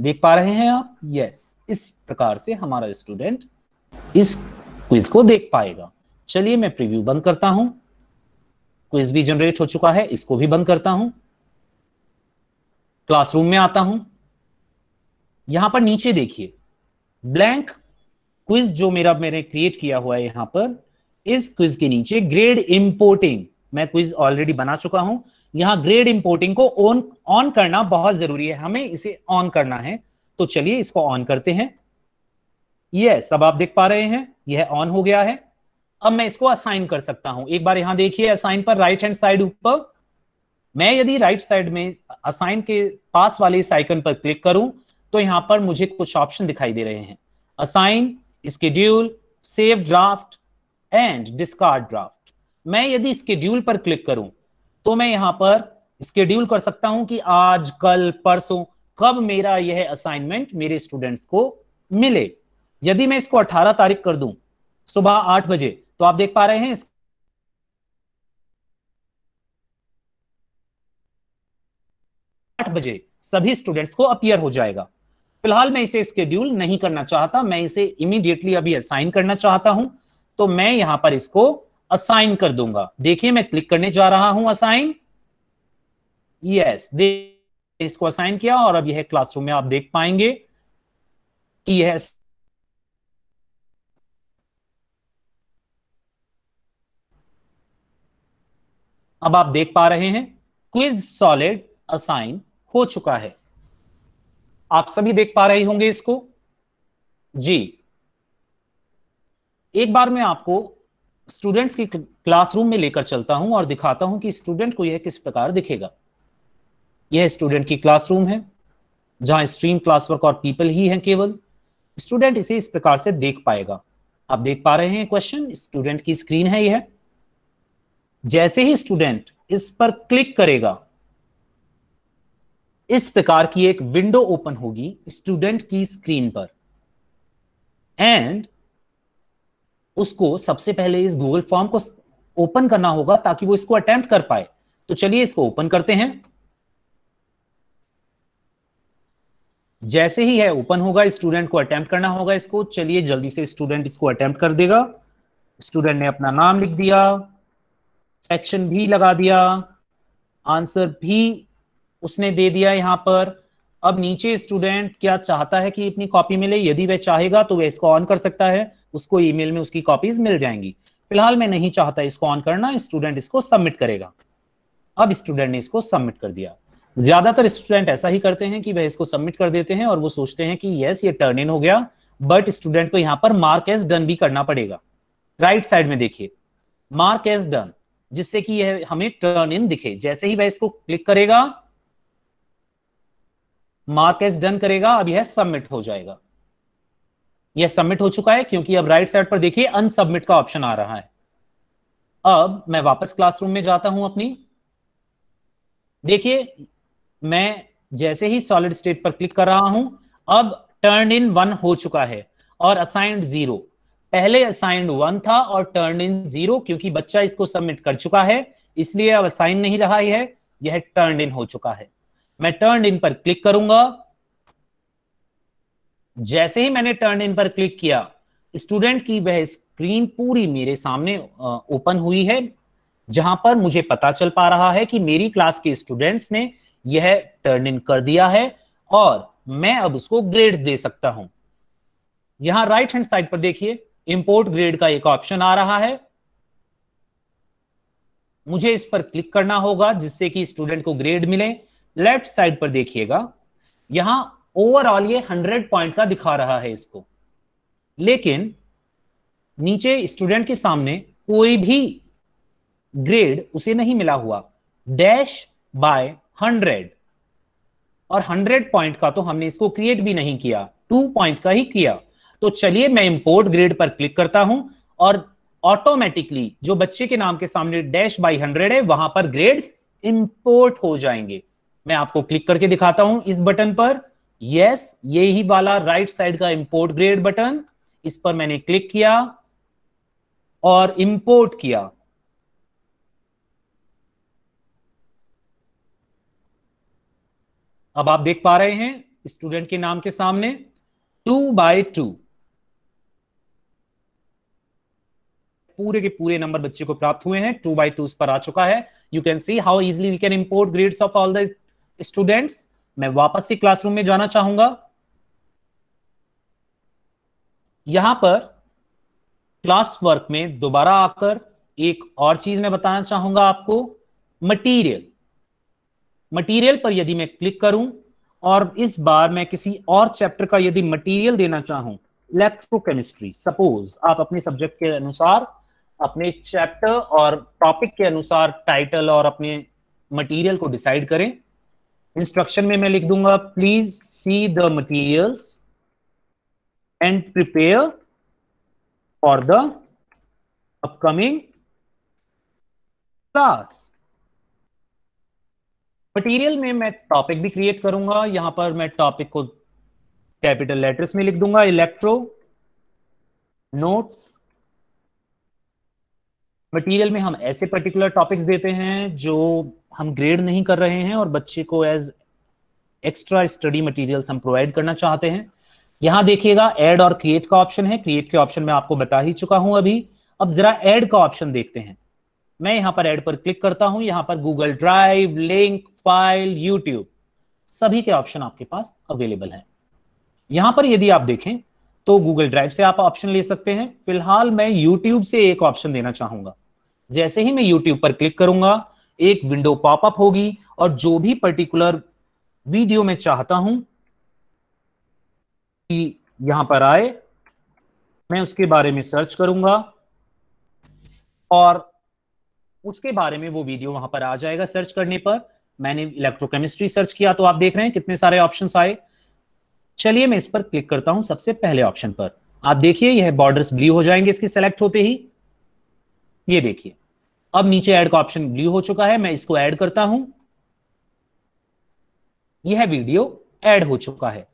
देख पा रहे हैं आप यस इस प्रकार से हमारा स्टूडेंट इस क्विज को देख पाएगा चलिए मैं प्रीव्यू बंद करता हूं क्विज भी जनरेट हो चुका है इसको भी बंद करता हूं क्लासरूम में आता हूं यहां पर नीचे देखिए ब्लैंक क्विज जो मेरा मैंने क्रिएट किया हुआ है यहां पर इस क्विज के नीचे ग्रेड इंपोर्टिंग मैं क्विज ऑलरेडी बना चुका हूं यहां ग्रेड इंपोर्टिंग को ऑन ऑन करना बहुत जरूरी है हमें इसे ऑन करना है तो चलिए इसको ऑन करते हैं यस सब आप देख पा रहे हैं यह ऑन हो गया है अब मैं इसको असाइन कर सकता हूं एक बार यहां देखिए असाइन पर राइट हैंड साइड ऊपर मैं यदि राइट साइड में असाइन के पास वाले इस आइकन पर क्लिक करूं तो यहां पर मुझे कुछ ऑप्शन दिखाई दे रहे हैं assign schedule save draft and discard draft मैं यदि स्केड्यूल पर क्लिक करूं तो मैं यहां पर स्केड्यूल कर सकता हूं कि आज कल परसों कब मेरा यह असाइनमेंट मेरे स्टूडेंट्स को मिले यदि मैं इसको 18 तारीख कर दूं सुबह 8 बजे तो आप देख पा रहे हैं आठ बजे सभी स्टूडेंट्स को अपियर हो जाएगा फिलहाल मैं इसे स्केड्यूल नहीं करना चाहता मैं इसे इमीडिएटली अभी असाइन करना चाहता हूं तो मैं यहां पर इसको असाइन कर दूंगा देखिए मैं क्लिक करने जा रहा हूं असाइन यस देख इसको असाइन किया और अब यह क्लासरूम में आप देख पाएंगे कि यह अब आप देख पा रहे हैं क्विज सॉलिड असाइन हो चुका है आप सभी देख पा रहे होंगे इसको जी एक बार मैं आपको स्टूडेंट्स की क्लासरूम में लेकर चलता हूं और दिखाता हूं कि स्टूडेंट को यह किस प्रकार दिखेगा यह स्टूडेंट की क्लासरूम है जहां स्ट्रीम क्लासवर्क और पीपल ही हैं केवल स्टूडेंट इसे इस प्रकार से देख पाएगा आप देख पा रहे हैं क्वेश्चन स्टूडेंट की स्क्रीन है यह जैसे ही स्टूडेंट इस पर क्लिक करेगा इस प्रकार की एक विंडो ओपन होगी स्टूडेंट की स्क्रीन पर एंड उसको सबसे पहले इस गूगल फॉर्म को ओपन करना होगा ताकि वो इसको अटेम्प्ट कर पाए तो चलिए इसको ओपन करते हैं जैसे ही है ओपन होगा स्टूडेंट को अटेम्प्ट करना होगा इसको चलिए जल्दी से स्टूडेंट इसको अटेम्प्ट कर देगा स्टूडेंट ने अपना नाम लिख दिया सेक्शन भी लगा दिया आंसर भी उसने दे दिया यहां पर अब नीचे स्टूडेंट क्या चाहता है कि अपनी कॉपी मिले यदि वह चाहेगा तो वह इसको ऑन कर सकता है उसको ईमेल में उसकी कॉपीज मिल जाएंगी फिलहाल मैं नहीं चाहता इसको ऑन करना स्टूडेंट इसको सबमिट करेगा अब स्टूडेंट ने इसको सबमिट कर दिया ज्यादातर स्टूडेंट ऐसा ही करते हैं कि वह इसको सबमिट कर देते हैं और वो सोचते हैं कि यस ये टर्न इन हो गया बट स्टूडेंट को यहां पर मार्क एज डन भी करना पड़ेगा राइट right साइड में देखिए मार्क एज डन जिससे कि यह हमें टर्न इन दिखे जैसे ही वह इसको क्लिक करेगा मार्क एस डन करेगा अब यह सबमिट हो जाएगा यह सबमिट हो चुका है क्योंकि अब राइट साइड पर देखिए अनसबमिट का ऑप्शन आ रहा है अब मैं वापस क्लासरूम में जाता हूं अपनी देखिए मैं जैसे ही सॉलिड स्टेट पर क्लिक कर रहा हूं अब टर्न इन वन हो चुका है और असाइंड जीरो पहले असाइंड वन था और टर्न इन जीरो क्योंकि बच्चा इसको सबमिट कर चुका है इसलिए अब असाइन नहीं रहा है यह टर्न इन हो चुका है मैं टर्न इन पर क्लिक करूंगा जैसे ही मैंने टर्न इन पर क्लिक किया स्टूडेंट की वह स्क्रीन पूरी मेरे सामने ओपन हुई है जहां पर मुझे पता चल पा रहा है कि मेरी क्लास के स्टूडेंट्स ने यह टर्न इन कर दिया है और मैं अब उसको ग्रेड्स दे सकता हूं यहां राइट हैंड साइड पर देखिए इंपोर्ट ग्रेड का एक ऑप्शन आ रहा है मुझे इस पर क्लिक करना होगा जिससे कि स्टूडेंट को ग्रेड मिले लेफ्ट साइड पर देखिएगा यहां ओवरऑल ये हंड्रेड पॉइंट का दिखा रहा है इसको लेकिन नीचे स्टूडेंट के सामने कोई भी ग्रेड उसे नहीं मिला हुआ डैश बाय हंड्रेड और हंड्रेड पॉइंट का तो हमने इसको क्रिएट भी नहीं किया टू पॉइंट का ही किया तो चलिए मैं इंपोर्ट ग्रेड पर क्लिक करता हूं और ऑटोमेटिकली जो बच्चे के नाम के सामने डैश बाई हंड्रेड है वहां पर ग्रेड्स इंपोर्ट हो जाएंगे मैं आपको क्लिक करके दिखाता हूं इस बटन पर यस ये ही वाला राइट साइड का इंपोर्ट ग्रेड बटन इस पर मैंने क्लिक किया और इंपोर्ट किया अब आप देख पा रहे हैं स्टूडेंट के नाम के सामने टू बाय टू पूरे के पूरे नंबर बच्चे को प्राप्त हुए हैं टू बाई टू पर आ चुका है you can see how easily we can import grades of all the students मैं वापस से क्लासरूम में जाना चाहूंगा यहां पर क्लास वर्क में दोबारा आकर एक और चीज मैं बताना चाहूंगा आपको मटेरियल मटेरियल पर यदि मैं क्लिक करूं और इस बार मैं किसी और चैप्टर का यदि मटेरियल देना चाहूं इलेक्ट्रोकेमिस्ट्री सपोज आप अपने सब्जेक्ट के अनुसार अपने चैप्टर और टॉपिक के अनुसार टाइटल और अपने मटेरियल को डिसाइड करें इंस्ट्रक्शन में मैं लिख दूंगा please see the material and prepare for the upcoming class material में मैं टॉपिक भी क्रिएट करूंगा यहां पर मैं टॉपिक को कैपिटल लेटर्स में लिख दूंगा इलेक्ट्रो नोट्स मटेरियल में हम ऐसे पर्टिकुलर टॉपिक्स देते हैं जो हम ग्रेड नहीं कर रहे हैं और बच्चे को एज एक्स्ट्रा स्टडी मटेरियल हम प्रोवाइड करना चाहते हैं यहां देखिएगा एड और क्रिएट का ऑप्शन है क्रिएट के ऑप्शन में आपको बता ही चुका हूं अभी अब जरा एड का ऑप्शन देखते हैं मैं यहां पर एड पर क्लिक करता हूं यहां पर Google drive link file YouTube सभी के ऑप्शन आपके पास अवेलेबल है यहां पर यदि आप देखें तो गूगल ड्राइव से आप ऑप्शन ले सकते हैं फिलहाल मैं यूट्यूब से एक ऑप्शन देना चाहूंगा जैसे ही मैं यूट्यूब पर क्लिक करूंगा एक विंडो पॉपअप होगी और जो भी पर्टिकुलर वीडियो में चाहता हूं कि यहां पर आए मैं उसके बारे में सर्च करूंगा और उसके बारे में वो वीडियो वहां पर आ जाएगा सर्च करने पर मैंने इलेक्ट्रोकेमिस्ट्री सर्च किया तो आप देख रहे हैं कितने सारे ऑप्शंस आए चलिए मैं इस पर क्लिक करता हूं सबसे पहले ऑप्शन पर आप देखिए यह बॉर्डर्स ब्लू हो जाएंगे इसके सेलेक्ट होते ही ये देखिए अब नीचे ऐड का ऑप्शन ब्लू हो चुका है मैं इसको ऐड करता हूं यह वीडियो ऐड हो चुका है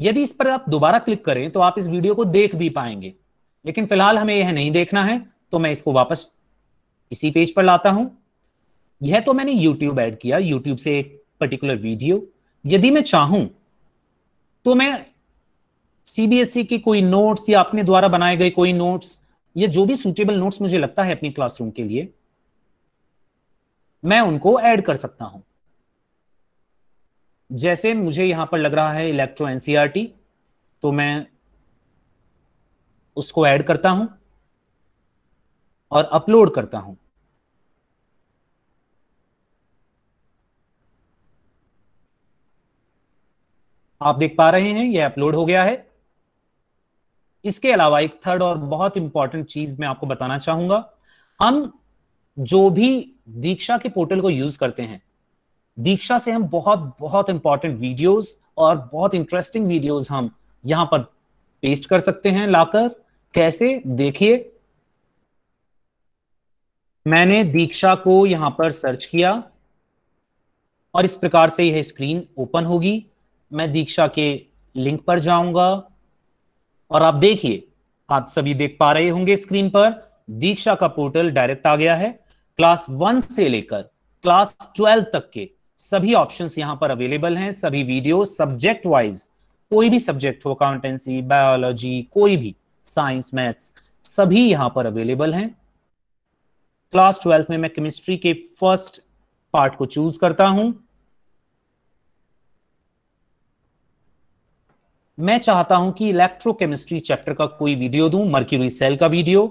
यदि इस पर आप दोबारा क्लिक करें तो आप इस वीडियो को देख भी पाएंगे लेकिन फिलहाल हमें यह नहीं देखना है तो मैं इसको वापस इसी पेज पर लाता हूं यह तो मैंने YouTube ऐड किया YouTube से एक पर्टिकुलर वीडियो यदि मैं चाहूं तो मैं सीबीएसई e की कोई नोट्स या अपने द्वारा बनाए गए कोई नोट्स या जो भी सुटेबल नोट्स मुझे लगता है अपनी क्लासरूम के लिए मैं उनको ऐड कर सकता हूं जैसे मुझे यहां पर लग रहा है इलेक्ट्रो एनसीआरटी e तो मैं उसको ऐड करता हूं और अपलोड करता हूं आप देख पा रहे हैं यह अपलोड हो गया है इसके अलावा एक थर्ड और बहुत इंपॉर्टेंट चीज मैं आपको बताना चाहूंगा हम जो भी दीक्षा के पोर्टल को यूज करते हैं दीक्षा से हम बहुत बहुत इंपॉर्टेंट वीडियोस और बहुत इंटरेस्टिंग वीडियोस हम यहां पर पेस्ट कर सकते हैं लाकर कैसे देखिए मैंने दीक्षा को यहां पर सर्च किया और इस प्रकार से यह स्क्रीन ओपन होगी मैं दीक्षा के लिंक पर जाऊंगा और आप देखिए आप सभी देख पा रहे होंगे स्क्रीन पर दीक्षा का पोर्टल डायरेक्ट आ गया है क्लास वन से लेकर क्लास ट्वेल्व तक के सभी ऑप्शंस यहां पर अवेलेबल हैं सभी वीडियो सब्जेक्ट वाइज कोई भी सब्जेक्ट हो अकाउंटेंसी बायोलॉजी कोई भी साइंस मैथ्स सभी यहां पर अवेलेबल हैं क्लास ट्वेल्थ में मैं केमिस्ट्री के फर्स्ट पार्ट को चूज करता हूं मैं चाहता हूं कि इलेक्ट्रोकेमिस्ट्री चैप्टर का कोई वीडियो दूं मर्क्यूरी सेल का वीडियो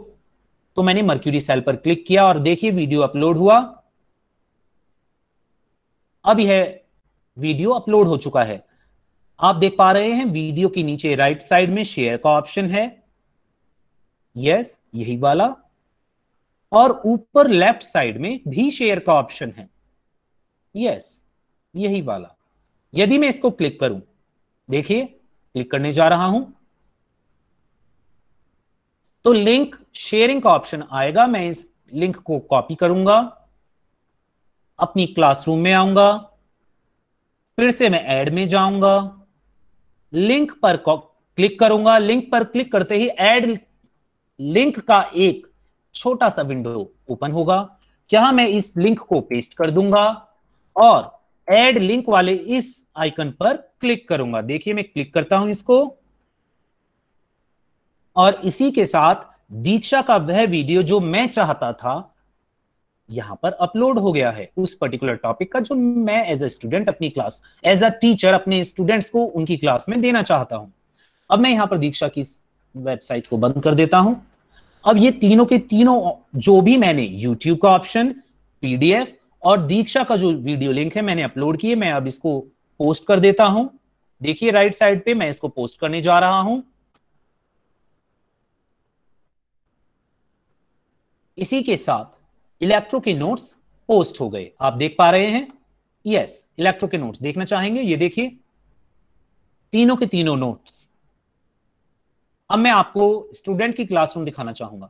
तो मैंने मर्क्यूरी सेल पर क्लिक किया और देखिए वीडियो अपलोड हुआ अब यह वीडियो अपलोड हो चुका है आप देख पा रहे हैं वीडियो के नीचे राइट साइड में शेयर का ऑप्शन है यस यही वाला और ऊपर लेफ्ट साइड में भी शेयर का ऑप्शन है यस यही वाला यदि मैं इसको क्लिक करूं देखिए क्लिक करने जा रहा हूं तो लिंक शेयरिंग का ऑप्शन आएगा मैं इस लिंक को कॉपी करूंगा अपनी क्लासरूम में आऊंगा फिर से मैं ऐड में जाऊंगा लिंक पर क्लिक करूंगा लिंक पर क्लिक करते ही ऐड लिंक का एक छोटा सा विंडो ओपन होगा जहां मैं इस लिंक को पेस्ट कर दूंगा और एड लिंक वाले इस आइकन पर क्लिक करूंगा देखिए मैं क्लिक करता हूं इसको और इसी के साथ दीक्षा का वह वीडियो जो मैं चाहता था यहां पर अपलोड हो गया है उस पर्टिकुलर टॉपिक का जो मैं एज अ स्टूडेंट अपनी क्लास एज अ टीचर अपने स्टूडेंट्स को उनकी क्लास में देना चाहता हूं अब मैं यहां पर दीक्षा की वेबसाइट को बंद कर देता हूं अब ये तीनों के तीनों जो भी मैंने YouTube का ऑप्शन पीडीएफ और दीक्षा का जो वीडियो लिंक है मैंने अपलोड किए मैं अब इसको पोस्ट कर देता हूं देखिए राइट साइड पे मैं इसको पोस्ट करने जा रहा हूं इसी के साथ इलेक्ट्रो के नोट्स पोस्ट हो गए आप देख पा रहे हैं यस इलेक्ट्रो के नोट्स देखना चाहेंगे ये देखिए तीनों के तीनों नोट्स अब मैं आपको स्टूडेंट की क्लासरूम दिखाना चाहूंगा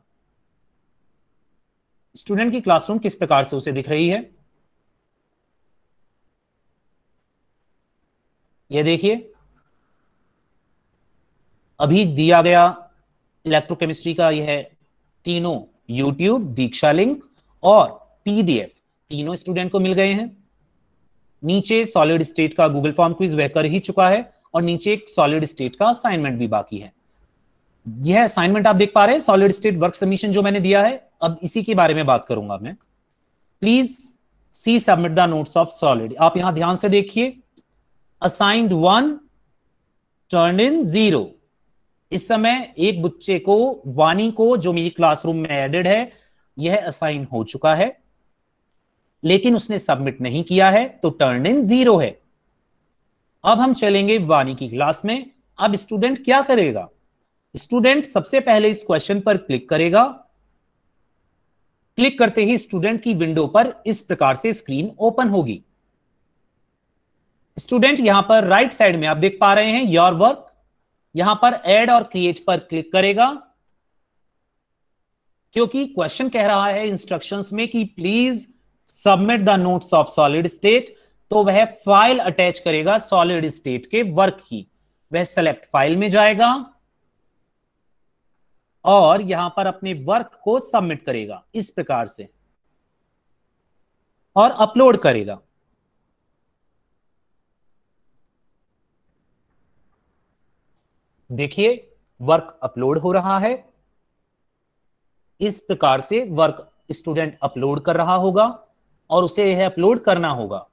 स्टूडेंट की क्लासरूम किस प्रकार से उसे दिख रही है ये देखिए अभी दिया गया इलेक्ट्रोकेमिस्ट्री का यह तीनों यूट्यूब दीक्षा लिंक और पीडीएफ तीनों स्टूडेंट को मिल गए हैं नीचे सॉलिड स्टेट का गूगल फॉर्म क्विज वह कर ही चुका है और नीचे एक सॉलिड स्टेट का असाइनमेंट भी बाकी है यह असाइनमेंट आप देख पा रहे हैं सॉलिड स्टेट वर्क सबमिशन जो मैंने दिया है अब इसी के बारे में बात करूंगा मैं please see submit the notes of solid आप यहां ध्यान से देखिए assigned one turn in zero इस समय एक बच्चे को वानी को जो मेरी क्लासरूम में एडेड है यह असाइन हो चुका है लेकिन उसने सबमिट नहीं किया है तो टर्न इन जीरो है अब हम चलेंगे वानी की क्लास में अब स्टूडेंट क्या करेगा स्टूडेंट सबसे पहले इस क्वेश्चन पर क्लिक करेगा क्लिक करते ही स्टूडेंट की विंडो पर इस प्रकार से स्क्रीन ओपन होगी स्टूडेंट यहां पर राइट right साइड में आप देख पा रहे हैं योर वर्क यहां पर एड और क्रिएट पर क्लिक करेगा क्योंकि क्वेश्चन कह रहा है इंस्ट्रक्शंस में कि please submit the notes of solid state तो वह फाइल अटैच करेगा सॉलिड स्टेट के वर्क की वह सेलेक्ट फाइल में जाएगा और यहां पर अपने वर्क को सबमिट करेगा इस प्रकार से और अपलोड करेगा देखिए वर्क अपलोड हो रहा है इस प्रकार से वर्क स्टूडेंट अपलोड कर रहा होगा और उसे यह अपलोड करना होगा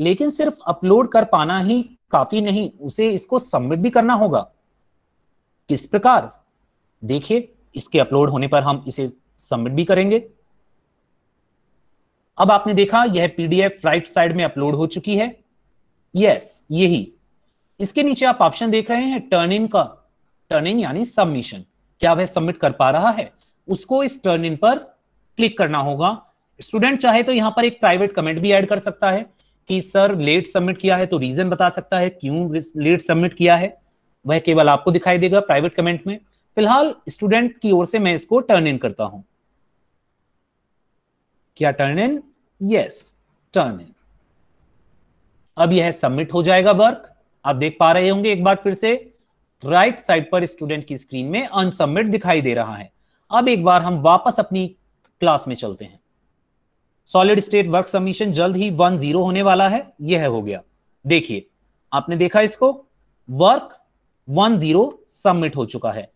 लेकिन सिर्फ अपलोड कर पाना ही काफी नहीं उसे इसको सबमिट भी करना होगा किस प्रकार देखिए इसके अपलोड होने पर हम इसे सबमिट भी करेंगे अब आपने देखा यह पीडीएफ राइट साइड में अपलोड हो चुकी है यस यही इसके नीचे आप ऑप्शन देख रहे हैं टर्न इन का टर्न इन यानी सबमिशन क्या वह सबमिट कर पा रहा है उसको इस टर्न इन पर क्लिक करना होगा स्टूडेंट चाहे तो यहां पर एक प्राइवेट कमेंट भी ऐड कर सकता है कि सर लेट सबमिट किया है तो रीजन बता सकता है क्यों लेट सबमिट किया है वह केवल आपको दिखाई देगा प्राइवेट कमेंट में फिलहाल स्टूडेंट की ओर से मैं इसको टर्न इन करता हूं क्या turn in yes turn in अब यह सबमिट हो जाएगा वर्क आप देख पा रहे होंगे एक बार फिर से राइट साइड पर स्टूडेंट की स्क्रीन में अनसबमिट दिखाई दे रहा है अब एक बार हम वापस अपनी क्लास में चलते हैं सॉलिड स्टेट वर्क सबमिशन जल्द ही वन जीरो होने वाला है यह हो गया देखिए आपने देखा इसको वर्क वन जीरो सबमिट हो चुका है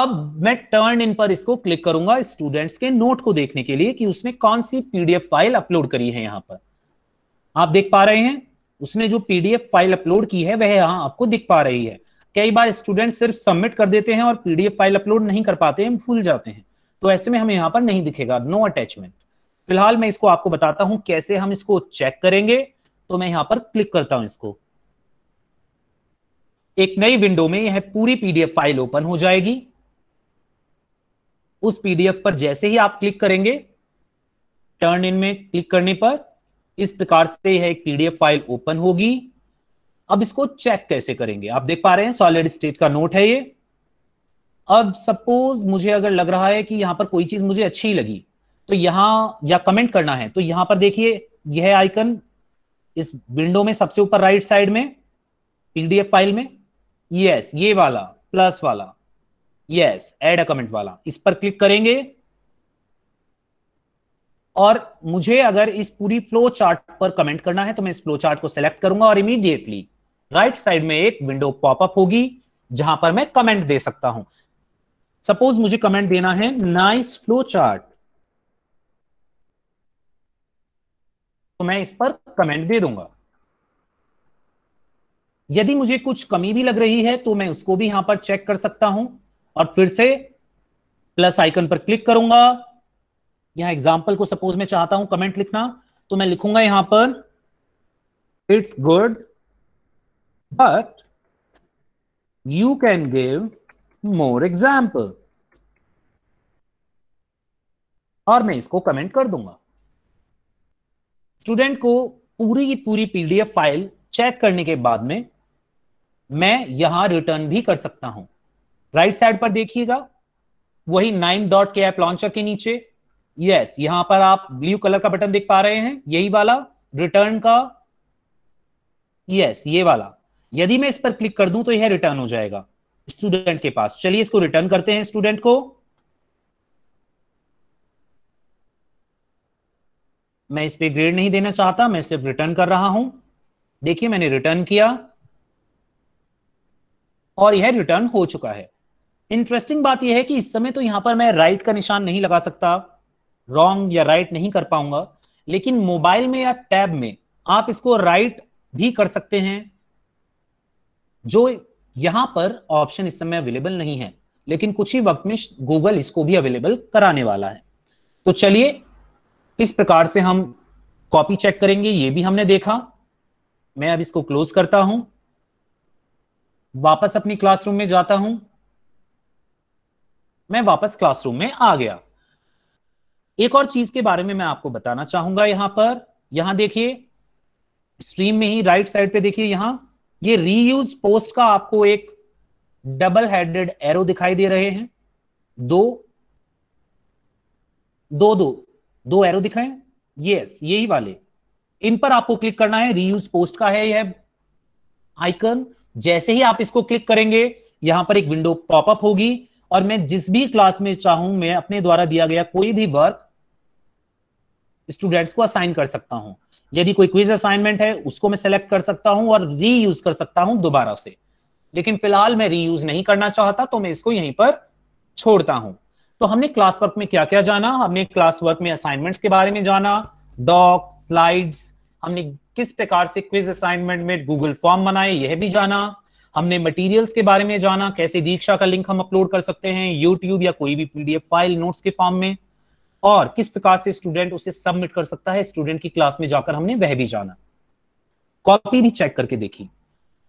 अब मैं टर्न इन पर इसको क्लिक करूंगा स्टूडेंट्स के नोट को देखने के लिए कि उसने कौन सी पीडीएफ फाइल अपलोड करी है यहां पर आप देख पा रहे हैं उसने जो पीडीएफ फाइल अपलोड की है वह यहाँ आपको दिख पा रही है कई बार स्टूडेंट सिर्फ सबमिट कर देते हैं और पीडीएफ फाइल अपलोड नहीं कर पाते हैं भूल जाते हैं तो ऐसे में हमें यहाँ पर नहीं दिखेगा नो अटैचमेंट फिलहाल मैं इसको आपको बताता हूं कैसे हम इसको चेक करेंगे तो मैं यहाँ पर क्लिक करता हूं इसको एक नई विंडो में यह पूरी पीडीएफ फाइल ओपन हो जाएगी उस पीडीएफ पर जैसे ही आप क्लिक करेंगे टर्न इन में क्लिक करने पर इस प्रकार से यह एक पीडीएफ फाइल ओपन होगी अब इसको चेक कैसे करेंगे आप देख पा रहे हैं सॉलिड स्टेट का नोट है ये अब सपोज मुझे अगर लग रहा है कि यहां पर कोई चीज मुझे अच्छी लगी तो यहां या कमेंट करना है तो यहां पर देखिए यह आइकन इस विंडो में सबसे ऊपर राइट साइड में पीडीएफ फाइल में यस ये वाला प्लस वाला यस एड अ कमेंट वाला इस पर क्लिक करेंगे और मुझे अगर इस पूरी फ्लो चार्ट पर कमेंट करना है तो मैं इस फ्लो चार्ट को सिलेक्ट करूंगा और इमीडिएटली राइट साइड में एक विंडो पॉपअप होगी जहां पर मैं कमेंट दे सकता हूं सपोज मुझे कमेंट देना है नाइस फ्लो चार्ट तो मैं इस पर कमेंट दे दूंगा यदि मुझे कुछ कमी भी लग रही है तो मैं उसको भी यहां पर चेक कर सकता हूं और फिर से प्लस आइकन पर क्लिक करूंगा यहां एग्जाम्पल को सपोज मैं चाहता हूं कमेंट लिखना तो मैं लिखूंगा यहां पर it's good but you can give more example और मैं इसको कमेंट कर दूंगा स्टूडेंट को पूरी की पूरी पीडीएफ फाइल चेक करने के बाद में मैं यहां रिटर्न भी कर सकता हूं राइट right साइड पर देखिएगा वही नाइन डॉट के एप लॉन्चर के नीचे यस यहां पर आप ब्लू कलर का बटन देख पा रहे हैं यही वाला रिटर्न का यस ये वाला यदि मैं इस पर क्लिक कर दूं तो यह रिटर्न हो जाएगा स्टूडेंट के पास चलिए इसको रिटर्न करते हैं स्टूडेंट को मैं इस पर ग्रेड नहीं देना चाहता मैं सिर्फ रिटर्न कर रहा हूं देखिए मैंने रिटर्न किया और यह रिटर्न हो चुका है इंटरेस्टिंग बात यह है कि इस समय तो यहां पर मैं राइट का निशान नहीं लगा सकता रॉन्ग या राइट नहीं कर पाऊंगा लेकिन मोबाइल में या टैब में आप इसको राइट भी कर सकते हैं जो यहां पर ऑप्शन इस समय अवेलेबल नहीं है लेकिन कुछ ही वक्त में गूगल इसको भी अवेलेबल कराने वाला है तो चलिए इस प्रकार से हम कॉपी चेक करेंगे ये भी हमने देखा मैं अब इसको क्लोज करता हूं वापस अपनी क्लासरूम में जाता हूं मैं वापस क्लासरूम में आ गया एक और चीज के बारे में मैं आपको बताना चाहूंगा यहां पर यहां देखिए स्ट्रीम में ही राइट साइड पे देखिए यहां ये रीयूज पोस्ट का आपको एक डबल हेडेड एरो दिखाई दे रहे हैं दो दो दो दो एरो दिखाए यस यही वाले इन पर आपको क्लिक करना है रीयूज पोस्ट का है यह आइकन जैसे ही आप इसको क्लिक करेंगे यहां पर एक विंडो पॉपअप होगी और मैं जिस भी क्लास में चाहूं मैं अपने द्वारा दिया गया कोई भी वर्क स्टूडेंट्स को असाइन कर सकता हूं यदि कोई क्विज असाइनमेंट है उसको मैं सेलेक्ट कर सकता हूं और रीयूज कर सकता हूं दोबारा से लेकिन फिलहाल मैं रीयूज नहीं करना चाहता तो मैं इसको यहीं पर छोड़ता हूं तो हमने क्लास वर्क में क्या क्या जाना हमने क्लास वर्क में असाइनमेंट्स के बारे में जाना डॉक स्लाइड्स हमने किस प्रकार से क्विज असाइनमेंट में गूगल फॉर्म बनाए यह भी जाना हमने मटेरियल्स के बारे में जाना कैसे दीक्षा का लिंक हम अपलोड कर सकते हैं यूट्यूब या कोई भी पीडीएफ फाइल नोट्स के फॉर्म में और किस प्रकार से स्टूडेंट उसे सबमिट कर सकता है स्टूडेंट की क्लास में जाकर हमने वह भी जाना कॉपी भी चेक करके देखी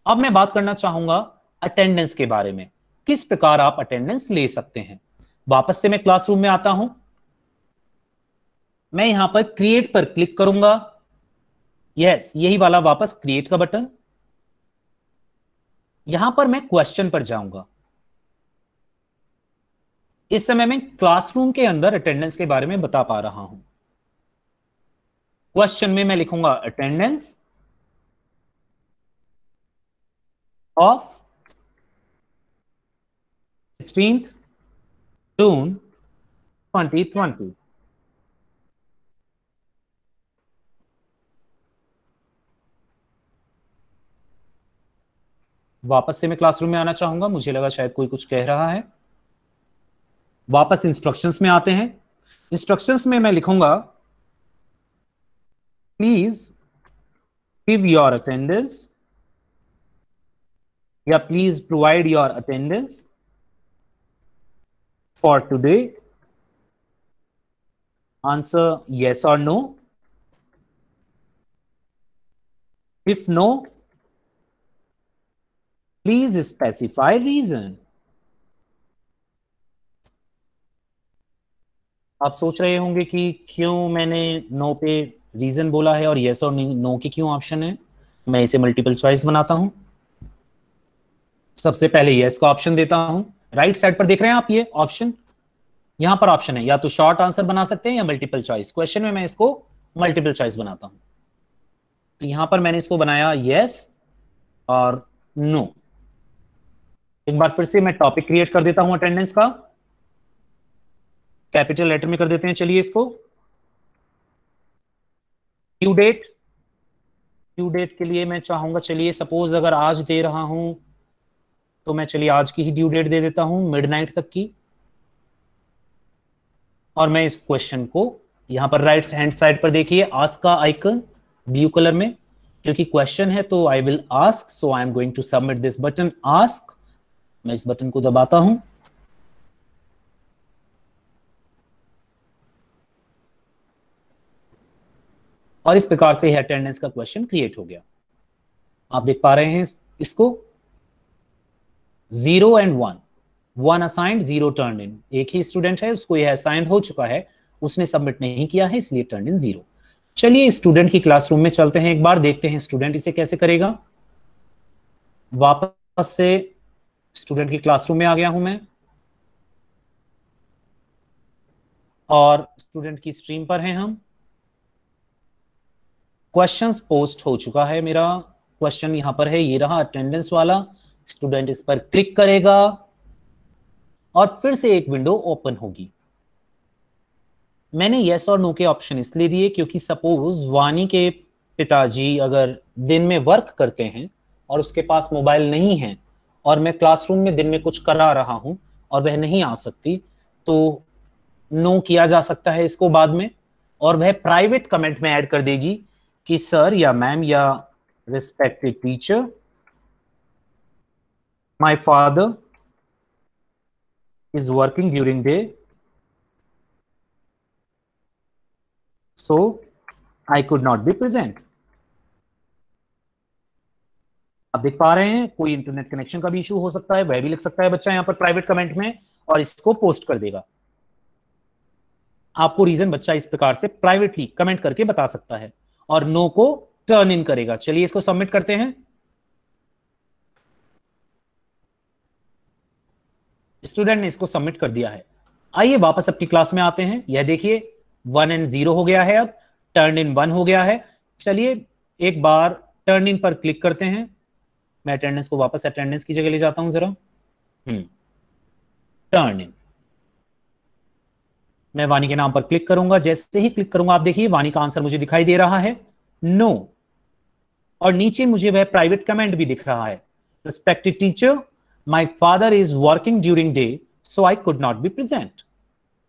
अब मैं बात करना चाहूंगा अटेंडेंस के बारे में किस प्रकार आप अटेंडेंस ले सकते हैं वापस से मैं क्लासरूम में आता हूं मैं यहां पर क्रिएट पर क्लिक करूंगा यस yes, यही वाला वापस क्रिएट का बटन यहां पर मैं क्वेश्चन पर जाऊंगा इस समय मैं क्लासरूम के अंदर अटेंडेंस के बारे में बता पा रहा हूं क्वेश्चन में मैं लिखूंगा अटेंडेंस ऑफ सिक्सटीन जून 2020 वापस से मैं क्लासरूम में आना चाहूंगा मुझे लगा शायद कोई कुछ कह रहा है वापस इंस्ट्रक्शंस में आते हैं इंस्ट्रक्शंस में मैं लिखूंगा प्लीज गिव योर अटेंडेंस या please provide your attendance for today answer yes और no if no Please specify reason. आप सोच रहे होंगे कि क्यों मैंने नो पे रीजन बोला है और यस और नो के क्यों ऑप्शन है मैं इसे मल्टीपल चॉइस बनाता हूं सबसे पहले यस का ऑप्शन देता हूं राइट साइड पर देख रहे हैं आप ये ऑप्शन यहां पर ऑप्शन है या तो शॉर्ट आंसर बना सकते हैं या मल्टीपल चॉइस क्वेश्चन में मैं इसको मल्टीपल चॉइस बनाता हूं तो यहां पर मैंने इसको बनाया यस और नो एक बार फिर से मैं टॉपिक क्रिएट कर देता हूं अटेंडेंस का कैपिटल लेटर में कर देते हैं चलिए इसको ड्यू डेट ड्यू डेट के लिए मैं चाहूंगा चलिए सपोज अगर आज दे रहा हूं तो मैं चलिए आज की ही ड्यू डेट दे देता हूं मिडनाइट तक की और मैं इस क्वेश्चन को यहां पर राइट हैंड साइड पर देखिए आस्क का आइकन ब्लू कलर में क्योंकि क्वेश्चन है तो I will ask so I am going to submit this button ask मैं इस बटन को दबाता हूं और इस प्रकार से अटेंडेंस का क्वेश्चन क्रिएट हो गया आप देख पा रहे हैं इसको zero and one one assigned zero turn in एक ही स्टूडेंट है उसको यह असाइंड हो चुका है उसने सबमिट नहीं किया है इसलिए टर्न इन जीरो चलिए स्टूडेंट की क्लासरूम में चलते हैं एक बार देखते हैं स्टूडेंट इसे कैसे करेगा वापस से स्टूडेंट की क्लासरूम में आ गया हूं मैं और स्टूडेंट की स्ट्रीम पर हैं हम क्वेश्चंस पोस्ट हो चुका है मेरा क्वेश्चन यहां पर है ये रहा अटेंडेंस वाला स्टूडेंट इस पर क्लिक करेगा और फिर से एक विंडो ओपन होगी मैंने यस और नो के ऑप्शन इसलिए दिए क्योंकि सपोज वानी के पिताजी अगर दिन में वर्क करते हैं और उसके पास मोबाइल नहीं है और मैं क्लासरूम में दिन में कुछ करा रहा हूं और वह नहीं आ सकती तो नो किया जा सकता है इसको बाद में और वह प्राइवेट कमेंट में ऐड कर देगी कि सर या मैम या respected teacher my father is working during day so I could not be present आप देख पा रहे हैं कोई इंटरनेट कनेक्शन का भी इशू हो सकता है वह भी लिख सकता है बच्चा यहाँ पर प्राइवेट कमेंट में और इसको पोस्ट कर देगा आपको रीजन बच्चा इस प्रकार से प्राइवेटली कमेंट करके बता सकता है और नो को टर्न इन करेगा चलिए इसको सबमिट करते हैं स्टूडेंट ने इसको सबमिट कर दिया है आइए वापस अपनी क्लास में आते हैं यह देखिए वन एंड जीरो हो गया है अब टर्न इन वन हो गया है चलिए एक बार टर्न इन पर क्लिक करते हैं मैं अटेंडेंस को वापस अटेंडेंस की जगह ले जाता हूँ जरा टर्न हम्म। इन मैं वानी के नाम पर क्लिक करूंगा जैसे ही क्लिक करूंगा आप देखिए वानी का आंसर मुझे दिखाई दे रहा है नो no. और नीचे मुझे वह प्राइवेट कमेंट भी दिख रहा है respected teacher my father is working during day so I could not be present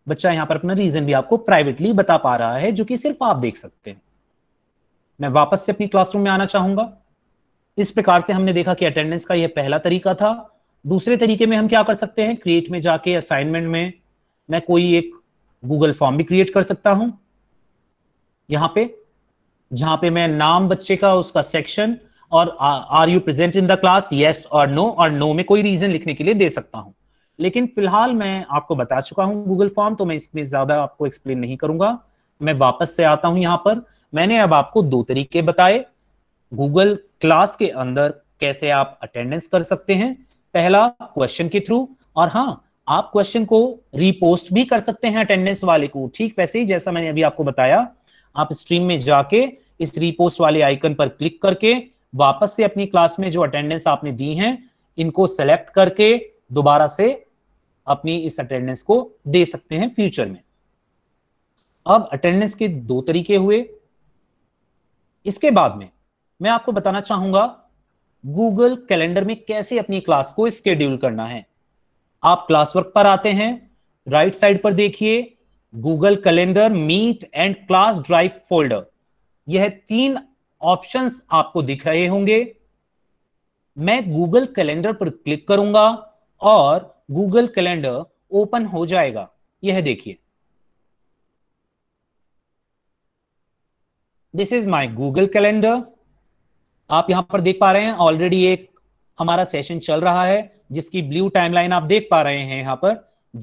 बच्चा यहां पर अपना रीजन भी आपको प्राइवेटली बता पा रहा है जो कि सिर्फ आप देख सकते हैं मैं वापस से अपनी क्लासरूम में आना चाहूंगा इस प्रकार से हमने देखा कि अटेंडेंस का यह पहला तरीका था दूसरे तरीके में हम क्या कर सकते हैं क्रिएट में जाके असाइनमेंट में मैं कोई एक गूगल फॉर्म भी क्रिएट कर सकता हूं यहाँ पे जहां पे मैं नाम बच्चे का उसका सेक्शन और are you present in the class yes और नो और नो में कोई रीजन लिखने के लिए दे सकता हूं लेकिन फिलहाल मैं आपको बता चुका हूं गूगल फॉर्म तो मैं इसमें ज्यादा आपको एक्सप्लेन नहीं करूंगा मैं वापस से आता हूं यहां पर मैंने अब आपको दो तरीके बताए गूगल क्लास के अंदर कैसे आप अटेंडेंस कर सकते हैं पहला क्वेश्चन के थ्रू और हाँ आप क्वेश्चन को रीपोस्ट भी कर सकते हैं अटेंडेंस वाले को ठीक वैसे ही जैसा मैंने अभी आपको बताया आप स्ट्रीम में जाके इस रीपोस्ट वाले आइकन पर क्लिक करके वापस से अपनी क्लास में जो अटेंडेंस आपने दी है इनको सेलेक्ट करके दोबारा से अपनी इस अटेंडेंस को दे सकते हैं फ्यूचर में अब अटेंडेंस के दो तरीके हुए इसके बाद में मैं आपको बताना चाहूंगा गूगल कैलेंडर में कैसे अपनी क्लास को स्केड्यूल करना है आप क्लास वर्क पर आते हैं राइट साइड पर देखिए Google calendar meet and class drive folder यह तीन ऑप्शंस आपको दिख रहे होंगे मैं गूगल कैलेंडर पर क्लिक करूंगा और गूगल कैलेंडर ओपन हो जाएगा यह देखिए this is my Google calendar आप यहाँ पर देख पा रहे हैं ऑलरेडी एक हमारा सेशन चल रहा है जिसकी ब्लू टाइमलाइन आप देख पा रहे हैं यहाँ पर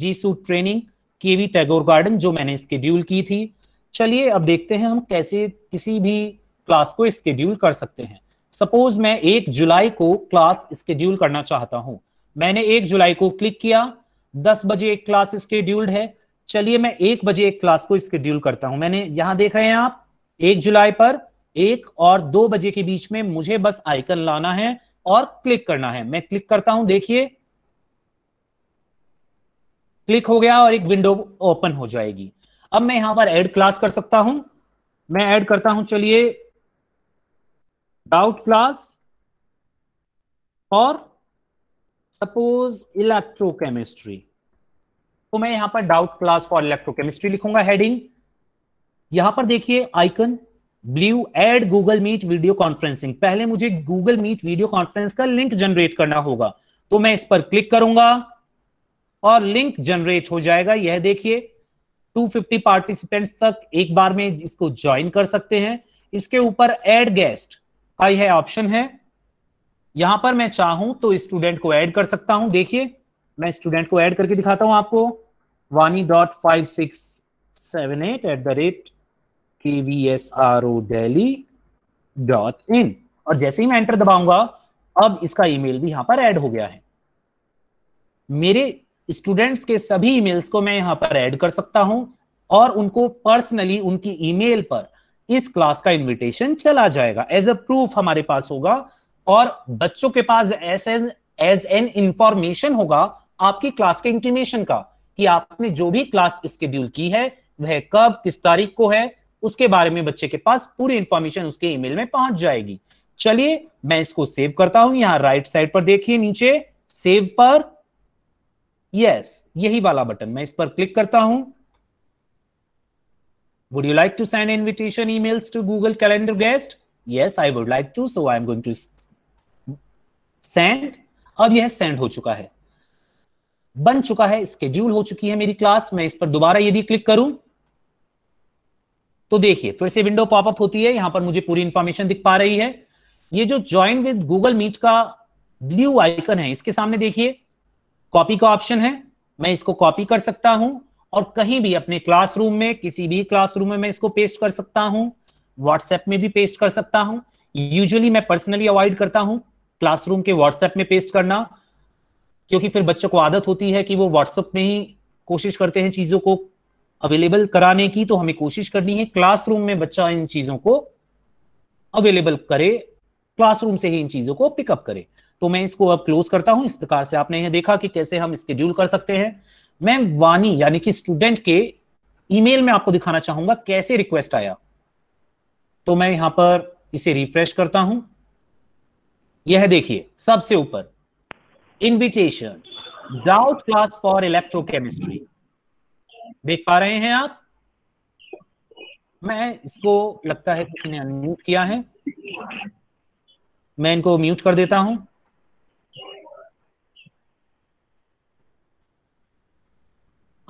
G suite training KV Tagore garden जो मैंने स्केड्यूल की थी चलिए अब देखते हैं हम कैसे किसी भी क्लास को स्केड्यूल कर सकते हैं सपोज मैं एक जुलाई को क्लास स्केड्यूल करना चाहता हूं मैंने एक जुलाई को क्लिक किया दस बजे एक क्लास स्केड्यूल्ड है चलिए मैं एक बजे एक क्लास को स्केड्यूल करता हूं मैंने यहां देख रहे हैं आप एक जुलाई पर एक और दो बजे के बीच में मुझे बस आइकन लाना है और क्लिक करना है मैं क्लिक करता हूं देखिए क्लिक हो गया और एक विंडो ओपन हो जाएगी अब मैं यहां पर ऐड क्लास कर सकता हूं मैं ऐड करता हूं चलिए डाउट क्लास और सपोज इलेक्ट्रोकेमिस्ट्री तो मैं यहां पर डाउट क्लास फॉर इलेक्ट्रोकेमिस्ट्री लिखूंगा हेडिंग यहां पर देखिए icon blue add Google Meet video conferencing पहले मुझे गूगल मीट वीडियो कॉन्फ्रेंस का लिंक जनरेट करना होगा तो मैं इस पर क्लिक करूंगा और लिंक जनरेट हो जाएगा यह देखिए 250 पार्टिसिपेंट्स तक एक बार में इसको ज्वाइन कर सकते हैं इसके ऊपर एड गेस्ट का यह ऑप्शन है यहां पर मैं चाहूं तो स्टूडेंट को ऐड कर सकता हूं देखिए मैं स्टूडेंट को ऐड करके दिखाता हूं आपको Wani dot five six seven eight at the rate K V S R O Delhi dot in और जैसे ही मैं एंटर दबाऊंगा अब इसका ईमेल भी यहाँ पर ऐड हो गया है मेरे स्टूडेंट्स के सभी ईमेल्स को मैं यहाँ पर ऐड कर सकता हूं और उनको पर्सनली उनकी ईमेल पर इस क्लास का इनविटेशन चला जाएगा एज अ प्रूफ हमारे पास होगा और बच्चों के पास as as as an information होगा आपकी क्लास के इंटीमेशन का कि आपने जो भी क्लास स्केड्यूल की है वह कब किस तारीख को है उसके बारे में बच्चे के पास पूरी इंफॉर्मेशन उसके ईमेल में पहुंच जाएगी चलिए मैं इसको सेव करता हूं यहां राइट साइड पर देखिए नीचे सेव पर यस यही वाला बटन मैं इस पर क्लिक करता हूं would you like to send invitation emails to Google calendar guest yes I would like to so I am going to send अब यह सेंड हो चुका है बन चुका है स्केड्यूल हो चुकी है मेरी क्लास मैं इस पर दोबारा यदि क्लिक करूं तो देखिए फिर से विंडो पॉपअप होती है यहां पर मुझे पूरी इंफॉर्मेशन दिख पा रही है ये जो ज्वाइन विद गूगल मीट का ब्लू आइकन है इसके सामने देखिए कॉपी का ऑप्शन है मैं इसको कॉपी कर सकता हूं और कहीं भी अपने क्लासरूम में किसी भी क्लासरूम में मैं इसको पेस्ट कर सकता हूं व्हाट्सएप में भी पेस्ट कर सकता हूं यूजुअली मैं पर्सनली अवॉइड करता हूं क्लासरूम के व्हाट्सएप में पेस्ट करना क्योंकि फिर बच्चों को आदत होती है कि वो व्हाट्सएप में ही कोशिश करते हैं चीजों को अवेलेबल कराने की तो हमें कोशिश करनी है क्लासरूम में बच्चा इन चीजों को अवेलेबल करे क्लासरूम से ही इन चीजों को पिकअप करे तो मैं इसको अब क्लोज करता हूं इस प्रकार से आपने यह देखा कि कैसे हम स्केड्यूल कर सकते हैं मैं वानी यानी कि स्टूडेंट के ईमेल में आपको दिखाना चाहूंगा कैसे रिक्वेस्ट आया तो मैं यहां पर इसे रिफ्रेश करता हूं यह देखिए सबसे ऊपर invitation doubt class for electrochemistry देख पा रहे हैं आप मैं इसको लगता है किसी ने अनम्यूट किया है मैं इनको म्यूट कर देता हूं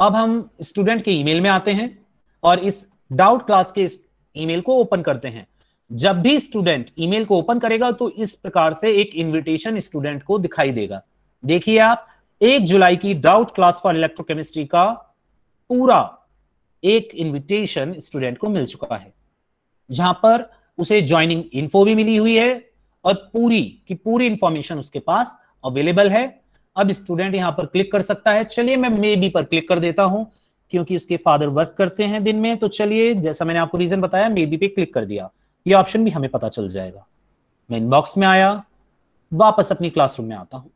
अब हम स्टूडेंट के ईमेल में आते हैं और इस डाउट क्लास के ईमेल को ओपन करते हैं जब भी स्टूडेंट ईमेल को ओपन करेगा तो इस प्रकार से एक इनविटेशन स्टूडेंट को दिखाई देगा देखिए आप एक जुलाई की डाउट क्लास फॉर इलेक्ट्रोकेमिस्ट्री का पूरा एक इनविटेशन स्टूडेंट को मिल चुका है जहां पर उसे ज्वाइनिंग इन्फो भी मिली हुई है और पूरी की पूरी इंफॉर्मेशन उसके पास अवेलेबल है अब स्टूडेंट यहां पर क्लिक कर सकता है चलिए मैं मे बी पर क्लिक कर देता हूं क्योंकि उसके फादर वर्क करते हैं दिन में तो चलिए जैसा मैंने आपको रीजन बताया मे बी पे क्लिक कर दिया ये ऑप्शन भी हमें पता चल जाएगा मैं इनबॉक्स में आया वापस अपनी क्लासरूम में आता हूं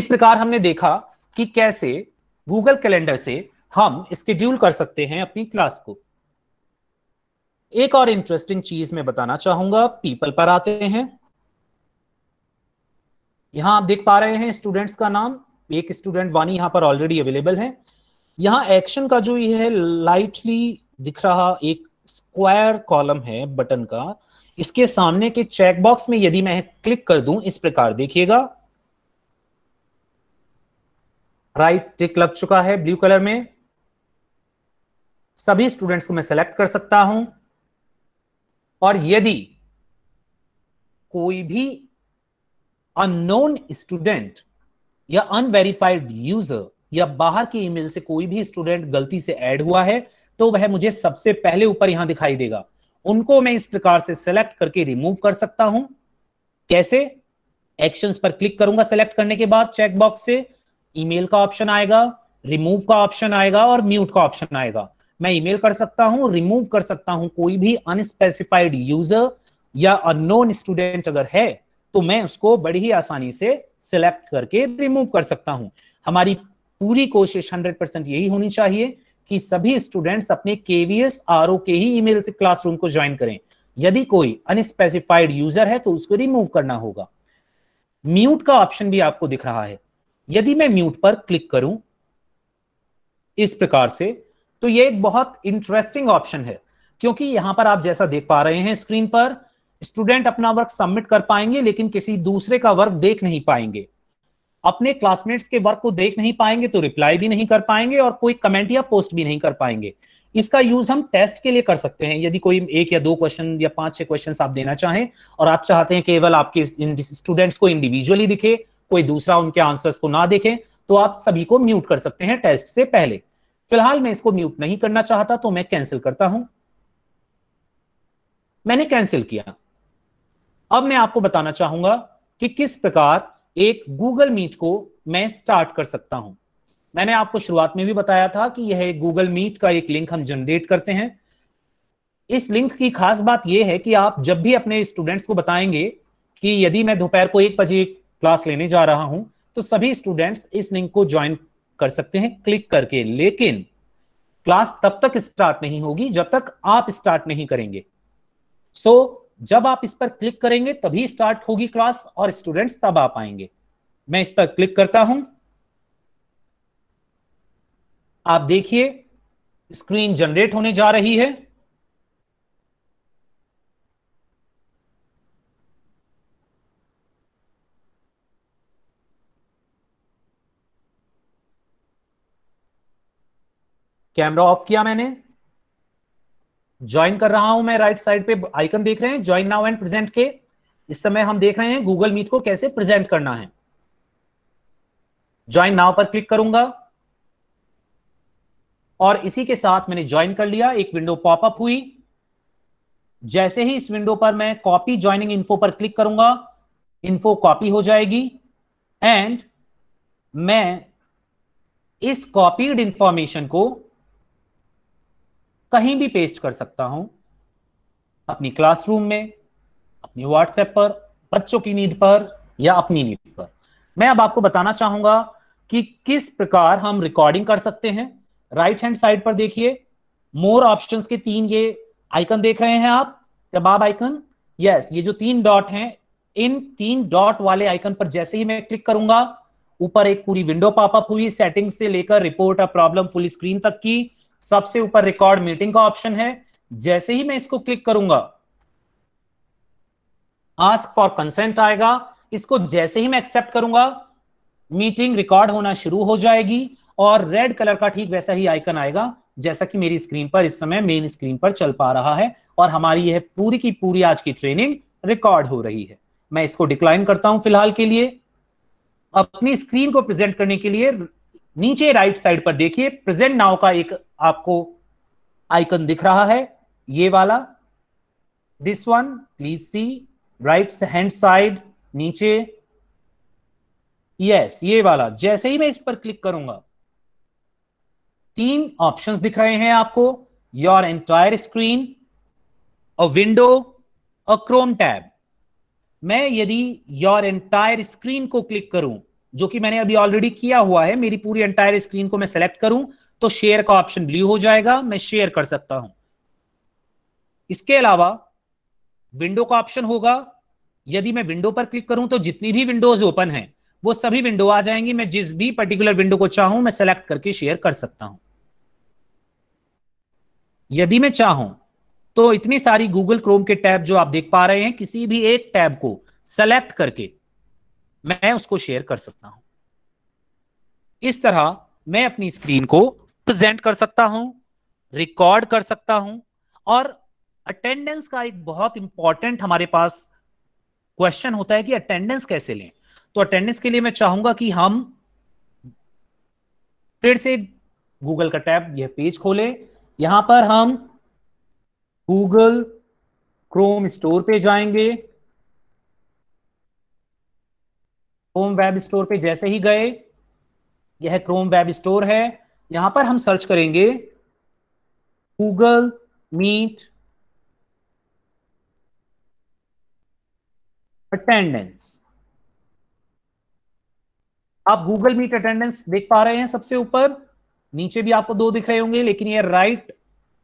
इस प्रकार हमने देखा कि कैसे गूगल कैलेंडर से हम स्केड्यूल कर सकते हैं अपनी क्लास को एक और इंटरेस्टिंग चीज मैं बताना चाहूंगा पीपल पर आते हैं यहां आप देख पा रहे हैं स्टूडेंट्स का नाम एक स्टूडेंट वानी यहां पर ऑलरेडी अवेलेबल है यहां एक्शन का जो ये है लाइटली दिख रहा एक स्क्वायर कॉलम है बटन का इसके सामने के चेकबॉक्स में यदि मैं क्लिक कर दूं इस प्रकार देखिएगा राइट टिक लग चुका है ब्लू कलर में सभी स्टूडेंट्स को मैं सेलेक्ट कर सकता हूं और यदि कोई भी अननोन स्टूडेंट या अनवेरीफाइड यूजर या बाहर की ईमेल से कोई भी स्टूडेंट गलती से ऐड हुआ है तो वह मुझे सबसे पहले ऊपर यहां दिखाई देगा उनको मैं इस प्रकार से सेलेक्ट करके रिमूव कर सकता हूं कैसे एक्शंस पर क्लिक करूंगा सेलेक्ट करने के बाद चेकबॉक्स से ईमेल का ऑप्शन आएगा रिमूव का ऑप्शन आएगा और म्यूट का ऑप्शन आएगा मैं ईमेल कर सकता हूं रिमूव कर सकता हूं कोई भी अनस्पेसिफाइड यूजर या अनोन स्टूडेंट अगर है तो मैं उसको बड़ी ही आसानी से सिलेक्ट करके रिमूव कर सकता हूं हमारी पूरी कोशिश 100 परसेंट यही होनी चाहिए कि सभी स्टूडेंट्स अपने केवीएस आर के ही ईमेल से क्लासरूम को ज्वाइन करें यदि कोई अनस्पेसिफाइड यूजर है तो उसको रिमूव करना होगा म्यूट का ऑप्शन भी आपको दिख रहा है यदि मैं म्यूट पर क्लिक करूं इस प्रकार से तो यह एक बहुत इंटरेस्टिंग ऑप्शन है क्योंकि यहां पर आप जैसा देख पा रहे हैं स्क्रीन पर स्टूडेंट अपना वर्क सबमिट कर पाएंगे लेकिन किसी दूसरे का वर्क देख नहीं पाएंगे अपने क्लासमेट्स के वर्क को देख नहीं पाएंगे तो रिप्लाई भी नहीं कर पाएंगे और कोई कमेंट या पोस्ट भी नहीं कर पाएंगे इसका यूज हम टेस्ट के लिए कर सकते हैं यदि कोई एक या दो क्वेश्चन या पांच छह क्वेश्चन आप देना चाहें और आप चाहते हैं केवल आपके स्टूडेंट्स को इंडिविजुअली दिखे कोई दूसरा उनके आंसर्स को ना देखें तो आप सभी को म्यूट कर सकते हैं टेस्ट से पहले फिलहाल मैं इसको म्यूट नहीं करना चाहता तो मैं कैंसिल करता हूं मैंने कैंसिल किया अब मैं आपको बताना चाहूंगा कि किस प्रकार एक गूगल मीट को मैं स्टार्ट कर सकता हूं मैंने आपको शुरुआत में भी बताया था कि यह गूगल मीट का एक लिंक हम जनरेट करते हैं इस लिंक की खास बात यह है कि आप जब भी अपने स्टूडेंट्स को बताएंगे कि यदि मैं दोपहर को एक बजे क्लास लेने जा रहा हूं तो सभी स्टूडेंट्स इस लिंक को ज्वाइन कर सकते हैं क्लिक करके लेकिन क्लास तब तक स्टार्ट नहीं होगी जब तक आप स्टार्ट नहीं करेंगे सो so, जब आप इस पर क्लिक करेंगे तभी स्टार्ट होगी क्लास और स्टूडेंट्स तब आ पाएंगे मैं इस पर क्लिक करता हूं आप देखिए स्क्रीन जनरेट होने जा रही है कैमरा ऑफ किया मैंने ज्वाइन कर रहा हूं मैं राइट साइड पे आइकन देख रहे हैं ज्वाइन नाउ एंड प्रेजेंट के इस समय हम देख रहे हैं गूगल मीट को कैसे प्रेजेंट करना है ज्वाइन नाउ पर क्लिक करूंगा और इसी के साथ मैंने ज्वाइन कर लिया एक विंडो पॉपअप हुई जैसे ही इस विंडो पर मैं कॉपी ज्वाइनिंग इन्फो पर क्लिक करूंगा इन्फो कॉपी हो जाएगी एंड मैं इस कॉपीड इंफॉर्मेशन को कहीं भी पेस्ट कर सकता हूं अपनी क्लासरूम में अपनी व्हाट्सएप पर बच्चों की नींद पर या अपनी नींद पर मैं अब आपको बताना चाहूंगा कि किस प्रकार हम रिकॉर्डिंग कर सकते हैं राइट हैंड साइड पर देखिए मोर ऑप्शन के तीन ये आइकन देख रहे हैं आप कबाब आइकन यस ये जो तीन डॉट हैं इन तीन डॉट वाले आइकन पर जैसे ही मैं क्लिक करूंगा ऊपर एक पूरी विंडो पॉपअप हुई सेटिंग से लेकर रिपोर्ट और प्रॉब्लम फुल स्क्रीन तक की सबसे ऊपर रिकॉर्ड मीटिंग का ऑप्शन है जैसे ही मैं इसको क्लिक करूंगा आस्क फॉर कंसेंट आएगा इसको जैसे ही मैं एक्सेप्ट करूंगा मीटिंग रिकॉर्ड होना शुरू हो जाएगी और रेड कलर का ठीक वैसा ही आइकन आएगा जैसा कि मेरी स्क्रीन पर इस समय मेन स्क्रीन पर चल पा रहा है और हमारी यह पूरी की पूरी आज की ट्रेनिंग रिकॉर्ड हो रही है मैं इसको डिक्लाइन करता हूं फिलहाल के लिए अपनी स्क्रीन को प्रेजेंट करने के लिए नीचे राइट साइड पर देखिए प्रेजेंट नाउ का एक आपको आइकन दिख रहा है ये वाला this one please see right hand side नीचे यस ये वाला जैसे ही मैं इस पर क्लिक करूंगा तीन ऑप्शंस दिख रहे हैं आपको your entire screen uh window uh Chrome tab मैं यदि योर एंटायर स्क्रीन को क्लिक करूं जो कि मैंने अभी ऑलरेडी किया हुआ है मेरी पूरी एंटायर स्क्रीन को मैं सेलेक्ट करूं तो शेयर का ऑप्शन ब्लू हो जाएगा मैं शेयर कर सकता हूं इसके अलावा विंडो का ऑप्शन होगा यदि मैं विंडो पर क्लिक करूं तो जितनी भी विंडोज ओपन है वो सभी विंडो आ जाएंगी मैं जिस भी पर्टिकुलर विंडो को चाहूं मैं सेलेक्ट करके शेयर कर सकता हूं यदि मैं चाहूं तो इतनी सारी गूगल क्रोम के टैब जो आप देख पा रहे हैं किसी भी एक टैब को सेलेक्ट करके मैं उसको शेयर कर सकता हूं इस तरह मैं अपनी स्क्रीन को प्रेजेंट कर सकता हूं रिकॉर्ड कर सकता हूं और अटेंडेंस का एक बहुत इंपॉर्टेंट हमारे पास क्वेश्चन होता है कि अटेंडेंस कैसे लें तो अटेंडेंस के लिए मैं चाहूंगा कि हम फिर से गूगल का टैब यह पेज खोलें यहां पर हम गूगल क्रोम स्टोर पे जाएंगे क्रोम वेब स्टोर पे जैसे ही गए यह क्रोम वेब स्टोर है यहां पर हम सर्च करेंगे गूगल मीट अटेंडेंस आप गूगल मीट अटेंडेंस देख पा रहे हैं सबसे ऊपर नीचे भी आपको दो दिख रहे होंगे लेकिन ये राइट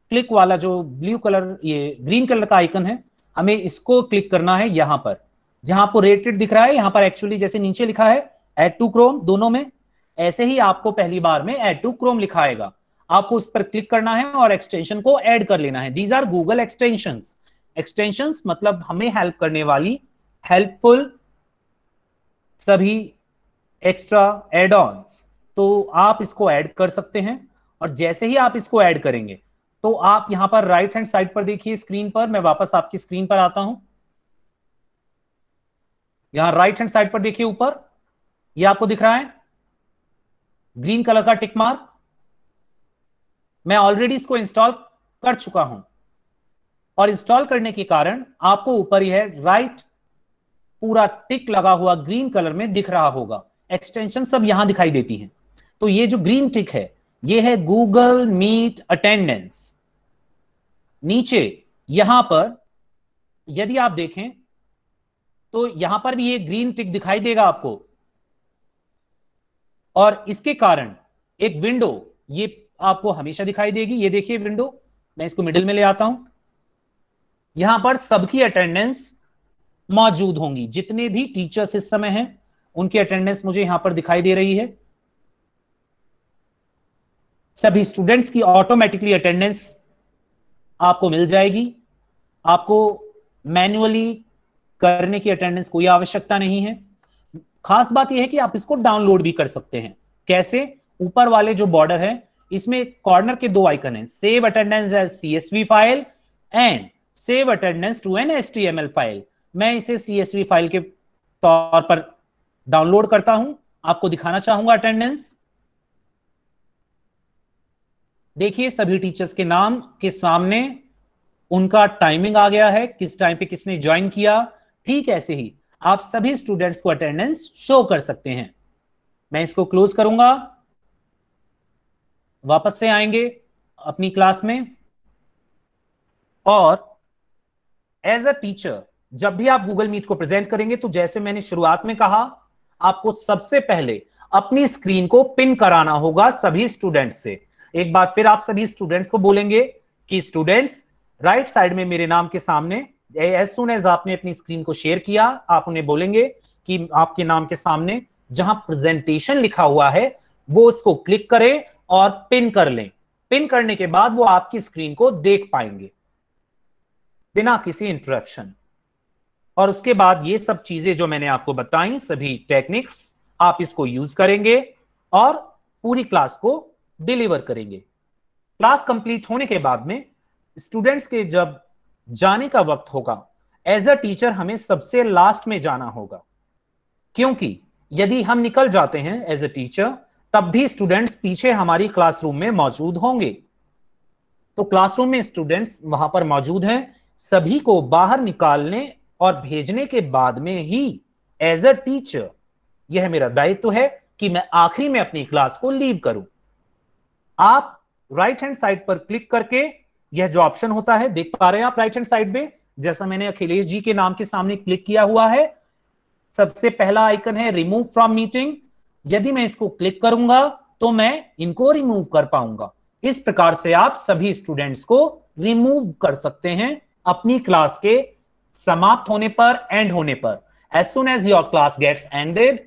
क्लिक वाला जो ब्लू कलर ये ग्रीन कलर का आइकन है हमें इसको क्लिक करना है यहां पर जहां आपको रेटेड दिख रहा है यहां पर एक्चुअली जैसे नीचे लिखा है एड टू क्रोम दोनों में ऐसे ही आपको पहली बार में एड टू क्रोम लिखा आएगा आपको उस पर क्लिक करना है और एक्सटेंशन को एड कर लेना है these are Google extension extension मतलब हमें हेल्प करने वाली हेल्पफुल सभी एक्स्ट्रा एड ऑन तो आप इसको ऐड कर सकते हैं और जैसे ही आप इसको ऐड करेंगे तो आप यहां पर राइट हैंड साइड पर देखिए स्क्रीन पर मैं वापस आपकी स्क्रीन पर आता हूं यहां राइट हैंड साइड पर देखिए ऊपर ये आपको दिख रहा है ग्रीन कलर का टिक मार्क मैं ऑलरेडी इसको इंस्टॉल कर चुका हूं और इंस्टॉल करने के कारण आपको ऊपर यह राइट पूरा टिक लगा हुआ ग्रीन कलर में दिख रहा होगा एक्सटेंशन सब यहां दिखाई देती है तो ये जो ग्रीन टिक है ये है गूगल मीट अटेंडेंस नीचे यहां पर यदि आप देखें तो यहां पर भी ये ग्रीन टिक दिखाई देगा आपको और इसके कारण एक विंडो ये आपको हमेशा दिखाई देगी ये देखिए विंडो मैं इसको मिडिल में ले आता हूं यहां पर सबकी अटेंडेंस मौजूद होंगी जितने भी टीचर्स इस समय हैं उनकी अटेंडेंस मुझे यहां पर दिखाई दे रही है सभी स्टूडेंट्स की ऑटोमेटिकली अटेंडेंस आपको मिल जाएगी आपको मैन्युअली करने की अटेंडेंस कोई आवश्यकता नहीं है खास बात यह है कि आप इसको डाउनलोड भी कर सकते हैं कैसे ऊपर वाले जो बॉर्डर है इसमें कॉर्नर के दो आइकन है save attendance as CSV file and save attendance to an S file मैं इसे सीएसवी फाइल के तौर पर डाउनलोड करता हूं आपको दिखाना चाहूंगा अटेंडेंस देखिए सभी टीचर्स के नाम के सामने उनका टाइमिंग आ गया है किस टाइम पे किसने ज्वाइन किया ठीक ऐसे ही आप सभी स्टूडेंट्स को अटेंडेंस शो कर सकते हैं मैं इसको क्लोज करूंगा वापस से आएंगे अपनी क्लास में और एज अ टीचर जब भी आप गूगल मीट को प्रेजेंट करेंगे तो जैसे मैंने शुरुआत में कहा आपको सबसे पहले अपनी स्क्रीन को पिन कराना होगा सभी स्टूडेंट से एक बार फिर आप सभी स्टूडेंट्स को बोलेंगे कि स्टूडेंट्स राइट साइड में मेरे नाम के सामने एज सुन एज आपने अपनी स्क्रीन को शेयर किया आप उन्हें बोलेंगे कि आपके नाम के सामने जहां प्रेजेंटेशन लिखा हुआ है वो उसको क्लिक करें और पिन कर लें पिन करने के बाद वो आपकी स्क्रीन को देख पाएंगे बिना किसी इंटरप्शन और उसके बाद ये सब चीजें जो मैंने आपको बताई सभी टेक्निक्स आप इसको यूज करेंगे और पूरी क्लास को डिलीवर करेंगे क्लास कंप्लीट होने के बाद में स्टूडेंट्स के जब जाने का वक्त होगा एज अ टीचर हमें सबसे लास्ट में जाना होगा क्योंकि यदि हम निकल जाते हैं एज अ टीचर तब भी स्टूडेंट्स पीछे हमारी क्लासरूम में मौजूद होंगे तो क्लासरूम में स्टूडेंट्स वहां पर मौजूद हैं सभी को बाहर निकालने और भेजने के बाद में ही एज अ टीचर यह मेरा दायित्व तो है कि मैं आखिरी में अपनी क्लास को लीव करूं आप राइट हैंड साइड पर क्लिक करके यह जो ऑप्शन होता है देख पा रहे हैं आप राइट हैंड साइड में जैसा मैंने अखिलेश जी के नाम के सामने क्लिक किया हुआ है सबसे पहला आइकन है रिमूव फ्रॉम मीटिंग यदि मैं इसको क्लिक करूंगा तो मैं इनको रिमूव कर पाऊंगा इस प्रकार से आप सभी स्टूडेंट्स को रिमूव कर सकते हैं अपनी क्लास के समाप्त होने पर एंड होने पर as soon as your class gets ended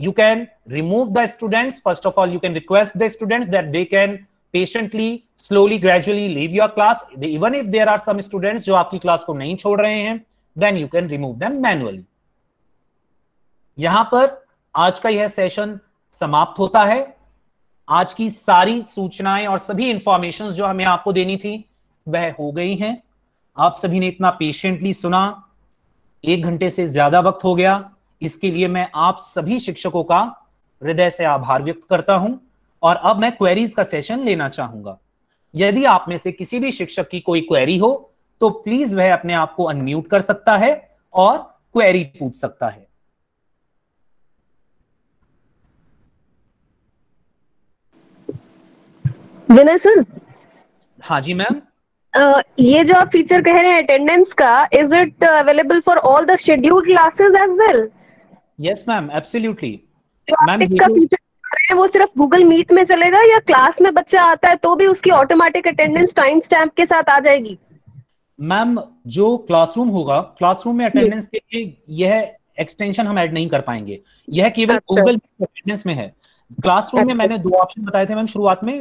you can remove the students first of all you can request the students that they can patiently slowly gradually leave your class even if there are some students जो आपकी class को नहीं छोड़ रहे हैं then you can remove them manually यहां पर आज का यह सेशन समाप्त होता है आज की सारी सूचनाएं और सभी इंफॉर्मेशन जो हमें आपको देनी थी वह हो गई हैं आप सभी ने इतना पेशेंटली सुना एक घंटे से ज्यादा वक्त हो गया इसके लिए मैं आप सभी शिक्षकों का हृदय से आभार व्यक्त करता हूं और अब मैं क्वेरीज का सेशन लेना चाहूंगा यदि आप में से किसी भी शिक्षक की कोई क्वेरी हो तो प्लीज वह अपने आप को अनम्यूट कर सकता है और क्वेरी पूछ सकता है विनय सर हाँ जी मैम uh, ये जो आप फीचर कह रहे हैं अटेंडेंस का is it available for all the scheduled classes as well yes ma'am absolutely ma'am का फीचर है वो सिर्फ गूगल मीट में चलेगा या क्लास में बच्चा आता है तो भी उसकी ऑटोमेटिक अटेंडेंस टाइम स्टैम्प के साथ आ जाएगी मैम जो क्लासरूम होगा क्लासरूम में अटेंडेंस के लिए यह एक्सटेंशन हम ऐड नहीं कर पाएंगे यह केवल गूगल अच्छा। अटेंडेंस में है क्लासरूम में अच्छा। मैंने दो ऑप्शन बताए थे मैम शुरुआत में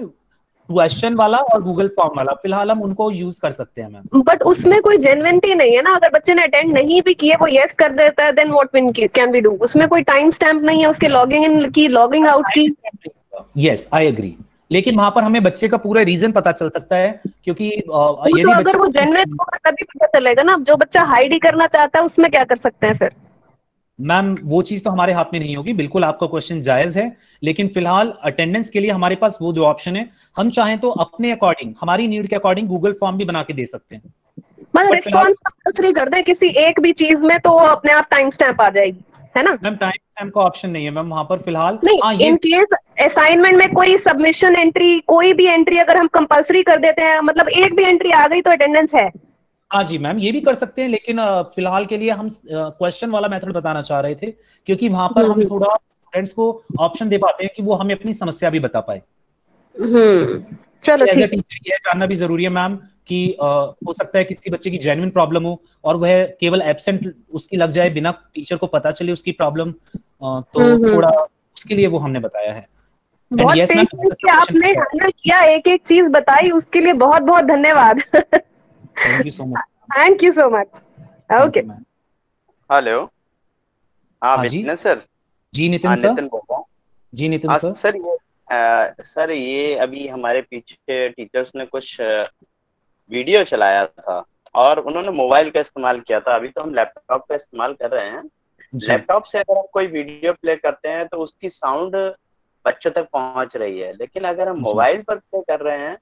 क्वेश्चन वाला और गूगल फॉर्म वाला फिलहाल हम उनको यूज कर सकते हैं मैम बट उसमें कोई जेनुनिटी नहीं है ना अगर बच्चे ने अटेंड नहीं भी किए वो यस कर देता है then what can be do उसमें कोई टाइम स्टैम्प नहीं है उसके लॉगिंग इन की लॉगिंग आउट की यस आई एग्री लेकिन वहां पर हमें बच्चे का पूरा रीजन पता चल सकता है क्योंकि तो यदि अगर वो जेनुइन होगा तभी पता चलेगा ना जो बच्चा हाइड ही करना चाहता है उसमें क्या कर सकते हैं फिर मैम वो चीज तो हमारे हाथ में नहीं होगी बिल्कुल आपका क्वेश्चन जायज है लेकिन फिलहाल अटेंडेंस के लिए हमारे पास वो दो ऑप्शन है हम चाहें तो अपने अकॉर्डिंग हमारी नीड के अकॉर्डिंग गूगल फॉर्म भी बना के दे सकते हैं मतलब रिस्पांस कंपलसरी कर दे किसी एक भी चीज में तो अपने आप टाइम स्टैम्प आ जाएगी है ना मैम टाइम स्टैम्प का ऑप्शन नहीं है मैम वहाँ पर फिलहाल इन केस असाइनमेंट में कोई सबमिशन एंट्री कोई भी एंट्री अगर हम कंपलसरी कर देते हैं मतलब एक भी एंट्री आ गई तो अटेंडेंस है हाँ जी मैम ये भी कर सकते हैं लेकिन फिलहाल के लिए हम क्वेश्चन वाला मेथड बताना चाह रहे थे क्योंकि वहां पर हम हम्म। थोड़ा स्टूडेंट्स को ऑप्शन दे पाते हैं कि वो हमें अपनी समस्या भी बता पाए हम्म। चलो ठीक ये जानना भी जरूरी है मैम कि आ, हो सकता है किसी बच्चे की जेन्युइन प्रॉब्लम हो और वह केवल एबसेंट उसकी लग जाए बिना टीचर को पता चले उसकी प्रॉब्लम तो हम्म, थोड़ा उसके लिए वो हमने बताया है बहुत yes, कि आपने हैंडल किया एक एक चीज बताई उसके लिए बहुत बहुत धन्यवाद [laughs] thank you so much thank you so much ah, हाँ नितिन सर जी नितिन सर हाँ, बोल रहा हूँ जी नितिन सर सर ये सर ये अभी हमारे पीछे टीचर्स ने कुछ वीडियो चलाया था और उन्होंने मोबाइल का इस्तेमाल किया था अभी तो हम लैपटॉप का इस्तेमाल कर रहे हैं लैपटॉप से अगर हम कोई वीडियो प्ले करते हैं तो उसकी साउंड बच्चों तक पहुंच रही है लेकिन अगर हम मोबाइल पर प्ले कर रहे हैं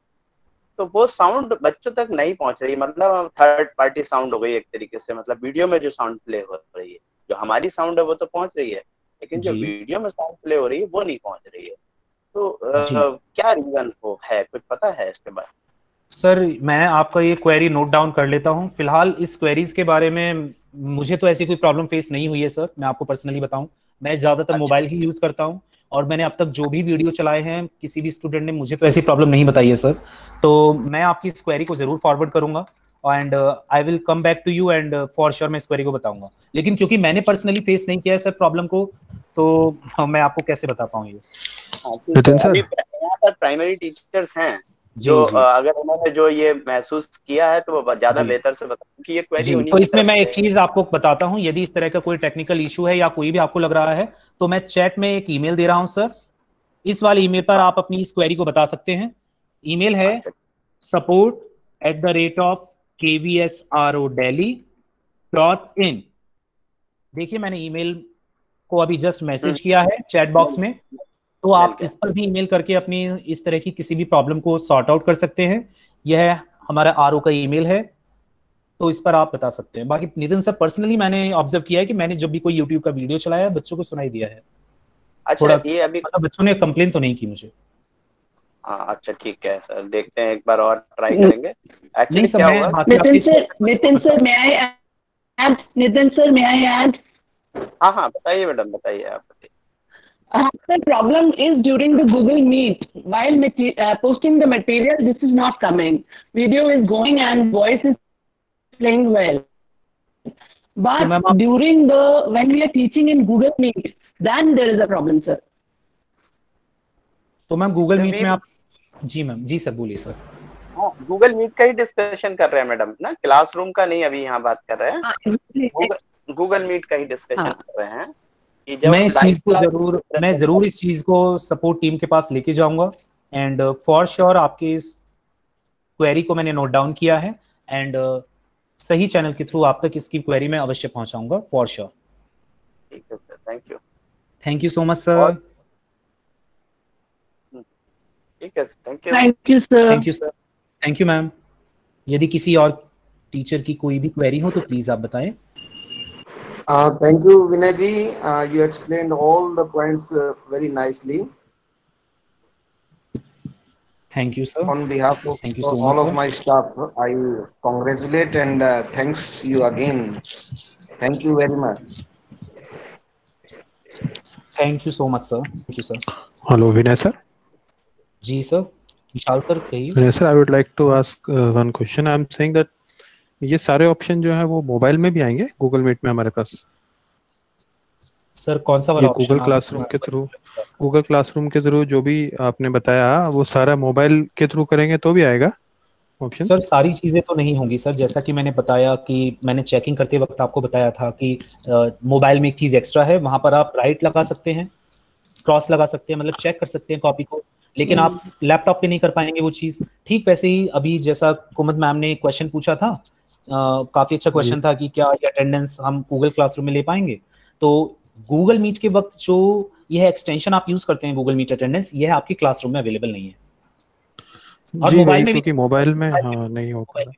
तो वो साउंड बच्चों तक नहीं पहुंच रही मतलब थर्ड पार्टी साउंड हो गई एक तरीके से मतलब वीडियो में जो साउंड प्ले हो रही है जो हमारी साउंड है वो तो पहुंच रही है लेकिन जो वीडियो में साउंड प्ले हो रही है वो नहीं पहुंच रही है तो आ, क्या रीजन हो है कुछ पता है इसके बारे में सर मैं आपका ये क्वेरी नोट डाउन कर लेता हूँ फिलहाल इस क्वेरीज के बारे में मुझे तो ऐसी कोई प्रॉब्लम फेस नहीं हुई है सर मैं आपको पर्सनली बताऊं मैं ज्यादातर मोबाइल अच्छा। ही यूज करता हूँ और मैंने अब तक जो भी वीडियो चलाए हैं किसी भी स्टूडेंट ने मुझे तो ऐसी प्रॉब्लम नहीं बताई है सर तो मैं आपकी इस क्वेरी को जरूर फॉरवर्ड करूंगा and I will come back to you and for sure मैं इस क्वेरी को बताऊंगा लेकिन क्योंकि मैंने पर्सनली फेस नहीं किया है सर प्रॉब्लम को तो मैं आपको कैसे बता पाऊँ ये प्राइमरी हाँ, टीचर्स हैं जो अगर उन्होंने जो ये महसूस किया है तो वो ज्यादा बेहतर से बताऊं कि ये क्वेरी तो इसमें मैं एक चीज आपको बताता हूँ यदि इस तरह का कोई टेक्निकल इशू है या कोई भी आपको लग रहा है तो मैं चैट में एक ईमेल दे रहा हूँ सर इस वाले ईमेल पर आप अपनी इस क्वेरी को बता सकते हैं ईमेल है support at the rate of K V S R O Delhi dot in देखिए मैंने ईमेल को अभी जस्ट हम्म। मैसेज किया है चैट बॉक्स में तो आप इस पर भी ईमेल करके अपनी इस तरह की किसी भी प्रॉब्लम को सॉर्ट आउट कर सकते हैं यह हमारा आर का ईमेल है तो इस पर आप बता सकते हैं बाकी नितिन सर पर्सनली मैंने ऑब्जर्व किया है कि मैंने जब भी कोई यूट्यूब का वीडियो चलाया बच्चों को सुनाई दिया है अच्छा थोड़ा ये अभी मतलब बच्चों ने कंप्लेन तो नहीं की मुझे हाँ, अच्छा ठीक है सर देखते हैं एक बार और ट्राई करेंगे एक्चुअली क्या हुआ नितिन सर नितिन सर मैं आई ऐड नितिन सर मैं आई ऐड हां हां बताइए मैडम बताइए आप बताइए the problem is during the Google Meet, while uh, posting the material, this is not coming. Video is going and voice is playing well. But so, during the, when we are teaching in Google Meet, then there is a problem, sir. तो ma'am Google Meet, में आप जी ma'am जी sir बोलिए sir Google Meet का ही discussion कर रहे हैं मैडम ना क्लासरूम का नहीं अभी यहाँ बात कर रहे हैं गूगल मीट का ही डिस्कशन कर रहे हैं मैं इस चीज को जरूर मैं जरूर इस चीज को सपोर्ट टीम के पास लेके जाऊंगा एंड फॉर श्योर आपके इस क्वेरी को मैंने नोट डाउन किया है एंड uh, सही चैनल के थ्रू आप तक इसकी क्वेरी में अवश्य पहुंचाऊंगा फॉर श्योर ठीक है sir thank you thank you so much sir ठीक है thank you thank you sir thank you sir thank you ma'am यदि किसी और टीचर की कोई भी क्वेरी हो तो प्लीज आप बताएं Uh, thank you, Vinayji. Uh, you explained all the points uh, very nicely. Thank you, sir. On behalf of thank you so all much, of sir. my staff, I congratulate and uh, thanks you again. Thank you very much. Thank you so much, sir. Thank you, sir. Hello, Vinay, sir. Ji, sir. Vishal, sir, Vinay, sir, I would like to ask uh, one question. I'm saying that ये सारे option जो है वो mobile में भी आएंगे Google meet में हमारे पास सर कौन सा वाला गूगल क्लासरूम के थ्रू गूगल क्लासरूम के थ्रू जो भी आपने बताया वो सारा मोबाइल के थ्रू करेंगे तो भी आएगा ऑप्शन सर सारी चीज़ें तो नहीं होंगी सर जैसा कि मैंने बताया कि मैंने चेकिंग करते वक्त आपको बताया था कि मोबाइल में एक चीज़ एक्स्ट्रा है वहां पर आप राइट लगा सकते हैं क्रॉस लगा सकते हैं मतलब चेक कर सकते हैं कॉपी को लेकिन आप लैपटॉप हम्म। पे नहीं कर पाएंगे वो चीज़ ठीक वैसे ही अभी जैसा कुमत मैम ने क्वेश्चन पूछा था काफ़ी अच्छा क्वेश्चन था कि क्या ये अटेंडेंस हम गूगल क्लासरूम में ले पाएंगे तो गूगल मीट के वक्त जो यह एक्सटेंशन आप यूज करते हैं गूगल मीट अटेंडेंस यह आपके क्लासरूम में अवेलेबल नहीं है और मोबाइल में क्योंकि मोबाइल में हाँ, नहीं होगा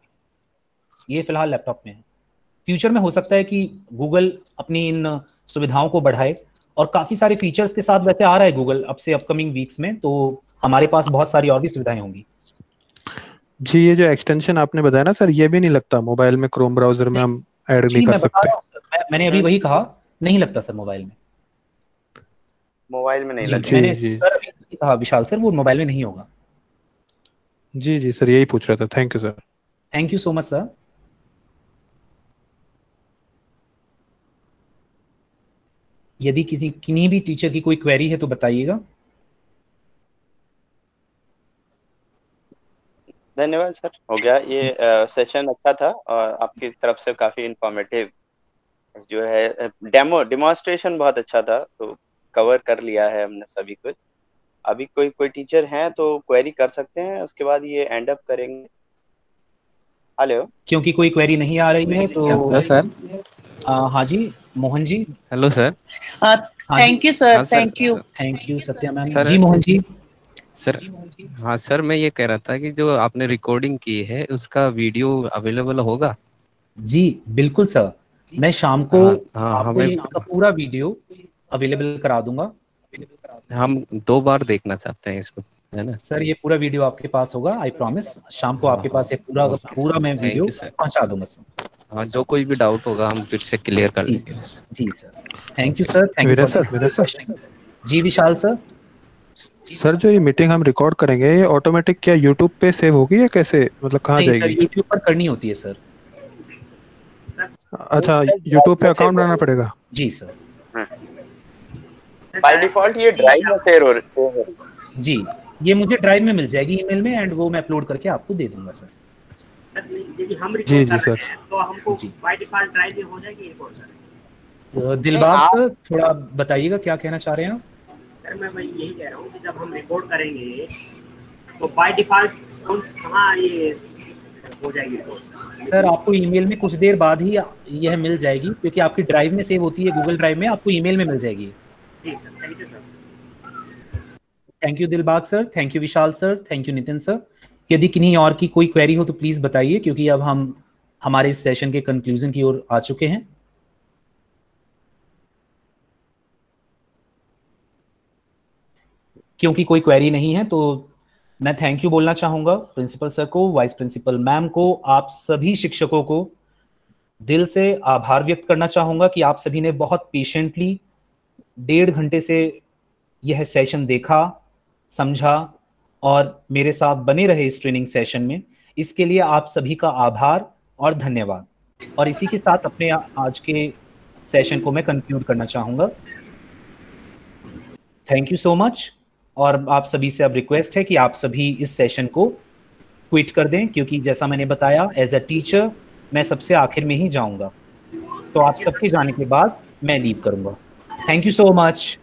ये फिलहाल लैपटॉप में है फ्यूचर में हो सकता है कि गूगल अपनी इन सुविधाओं को बढ़ाए और काफी सारे फीचर्स के साथ वैसे आ रहा है गूगल अब से अपकमिंग वीक्स में तो हमारे पास बहुत सारी और भी सुविधाएं होंगी जी ये जो एक्सटेंशन आपने बताया ना सर ये भी नहीं लगता मोबाइल में क्रोम ब्राउजर में हम ऐड नहीं कर सकते मैंने अभी हम्म। वही कहा नहीं लगता सर मोबाइल में मोबाइल में नहीं लगता मैंने सर अभी कहा विशाल सर वो मोबाइल में नहीं होगा जी जी सर यही पूछ रहा था thank you sir thank you so much sir यदि किसी किन्हीं भी टीचर की कोई क्वेरी है तो बताइएगा धन्यवाद सर हो गया ये सेशन अच्छा था और आपकी तरफ से काफी इंफॉर्मेटिव जो है डेमो डिमोन्स्ट्रेशन बहुत अच्छा था तो कवर कर लिया है हमने सभी कुछ अभी कोई कोई टीचर हैं तो क्वेरी कर सकते हैं उसके बाद ये एंड अप करेंगे हेलो क्योंकि कोई क्वेरी नहीं आ रही है तो सर हाँ जी Mohan ji hello sir thank you sir thank you thank you Satya ma'am ji Mohan ji sir हाँ, हाँ सर मैं ये कह रहा था कि जो आपने रिकॉर्डिंग की है उसका वीडियो अवेलेबल होगा जी बिल्कुल सर मैं शाम को हमें हाँ, हाँ, पूरा वीडियो अवेलेबल करा दूंगा हम दो बार देखना चाहते हैं इसको है ना सर ये पूरा वीडियो आपके पास होगा आई प्रॉमिस शाम को आपके पास ये पूरा पूरा मैं वीडियो पहुंचा दूंगा सर हाँ जो कोई भी डाउट होगा हम फिर से क्लियर कर लेंगे जी sir thank you sir thank you जी विशाल सर सर जो ये मीटिंग हम रिकॉर्ड करेंगे ये ऑटोमेटिक क्या यूट्यूब पे सेव होगी या कैसे मतलब कहाँ जाएगी सर यूट्यूब पर करनी होती है सर अच्छा यूट्यूब पे अकाउंट बनाना पड़ेगा जी सर बाय डिफॉल्ट ये ड्राइव में शेयर हो रहा है जी ये मुझे ड्राइव में मिल जाएगी ईमेल में एंड वो मैं अपलोड करके आपको दे दूंगा सर हम जी जी सर तो हमको बाय डिफॉल्ट ड्राइव में हो जाएगी दिलबाग सर थोड़ा बताइएगा क्या कहना चाह रहे हैं आप सर मैं वही यही कह रहा हूँ कि जब हम रिकॉर्ड करेंगे तो बाय डिफॉल्ट कहाँ ये हो जाएगी सर आपको ईमेल में कुछ देर बाद ही यह मिल जाएगी क्योंकि आपकी ड्राइव में सेव होती है गूगल ड्राइव में आपको ईमेल में मिल जाएगी thank you thank you Dilbag sir thank you Vishal sir thank you Nitin sir यदि किन्हीं और की कोई क्वेरी हो तो प्लीज़ बताइए क्योंकि अब हम हमारे इस सेशन के कंक्लूजन की ओर आ चुके हैं क्योंकि कोई क्वेरी नहीं है तो मैं थैंक यू बोलना चाहूँगा प्रिंसिपल सर को वाइस प्रिंसिपल मैम को आप सभी शिक्षकों को दिल से आभार व्यक्त करना चाहूँगा कि आप सभी ने बहुत पेशेंटली डेढ़ घंटे से यह सेशन देखा समझा और मेरे साथ बने रहे इस ट्रेनिंग सेशन में इसके लिए आप सभी का आभार और धन्यवाद और इसी के साथ अपने आज के सेशन को मैं कंक्लूड करना चाहूँगा थैंक यू सो मच और आप सभी से अब रिक्वेस्ट है कि आप सभी इस सेशन को क्विट कर दें क्योंकि जैसा मैंने बताया एज अ टीचर मैं सबसे आखिर में ही जाऊंगा तो आप सबके जाने के बाद मैं लीव करूंगा थैंक यू सो मच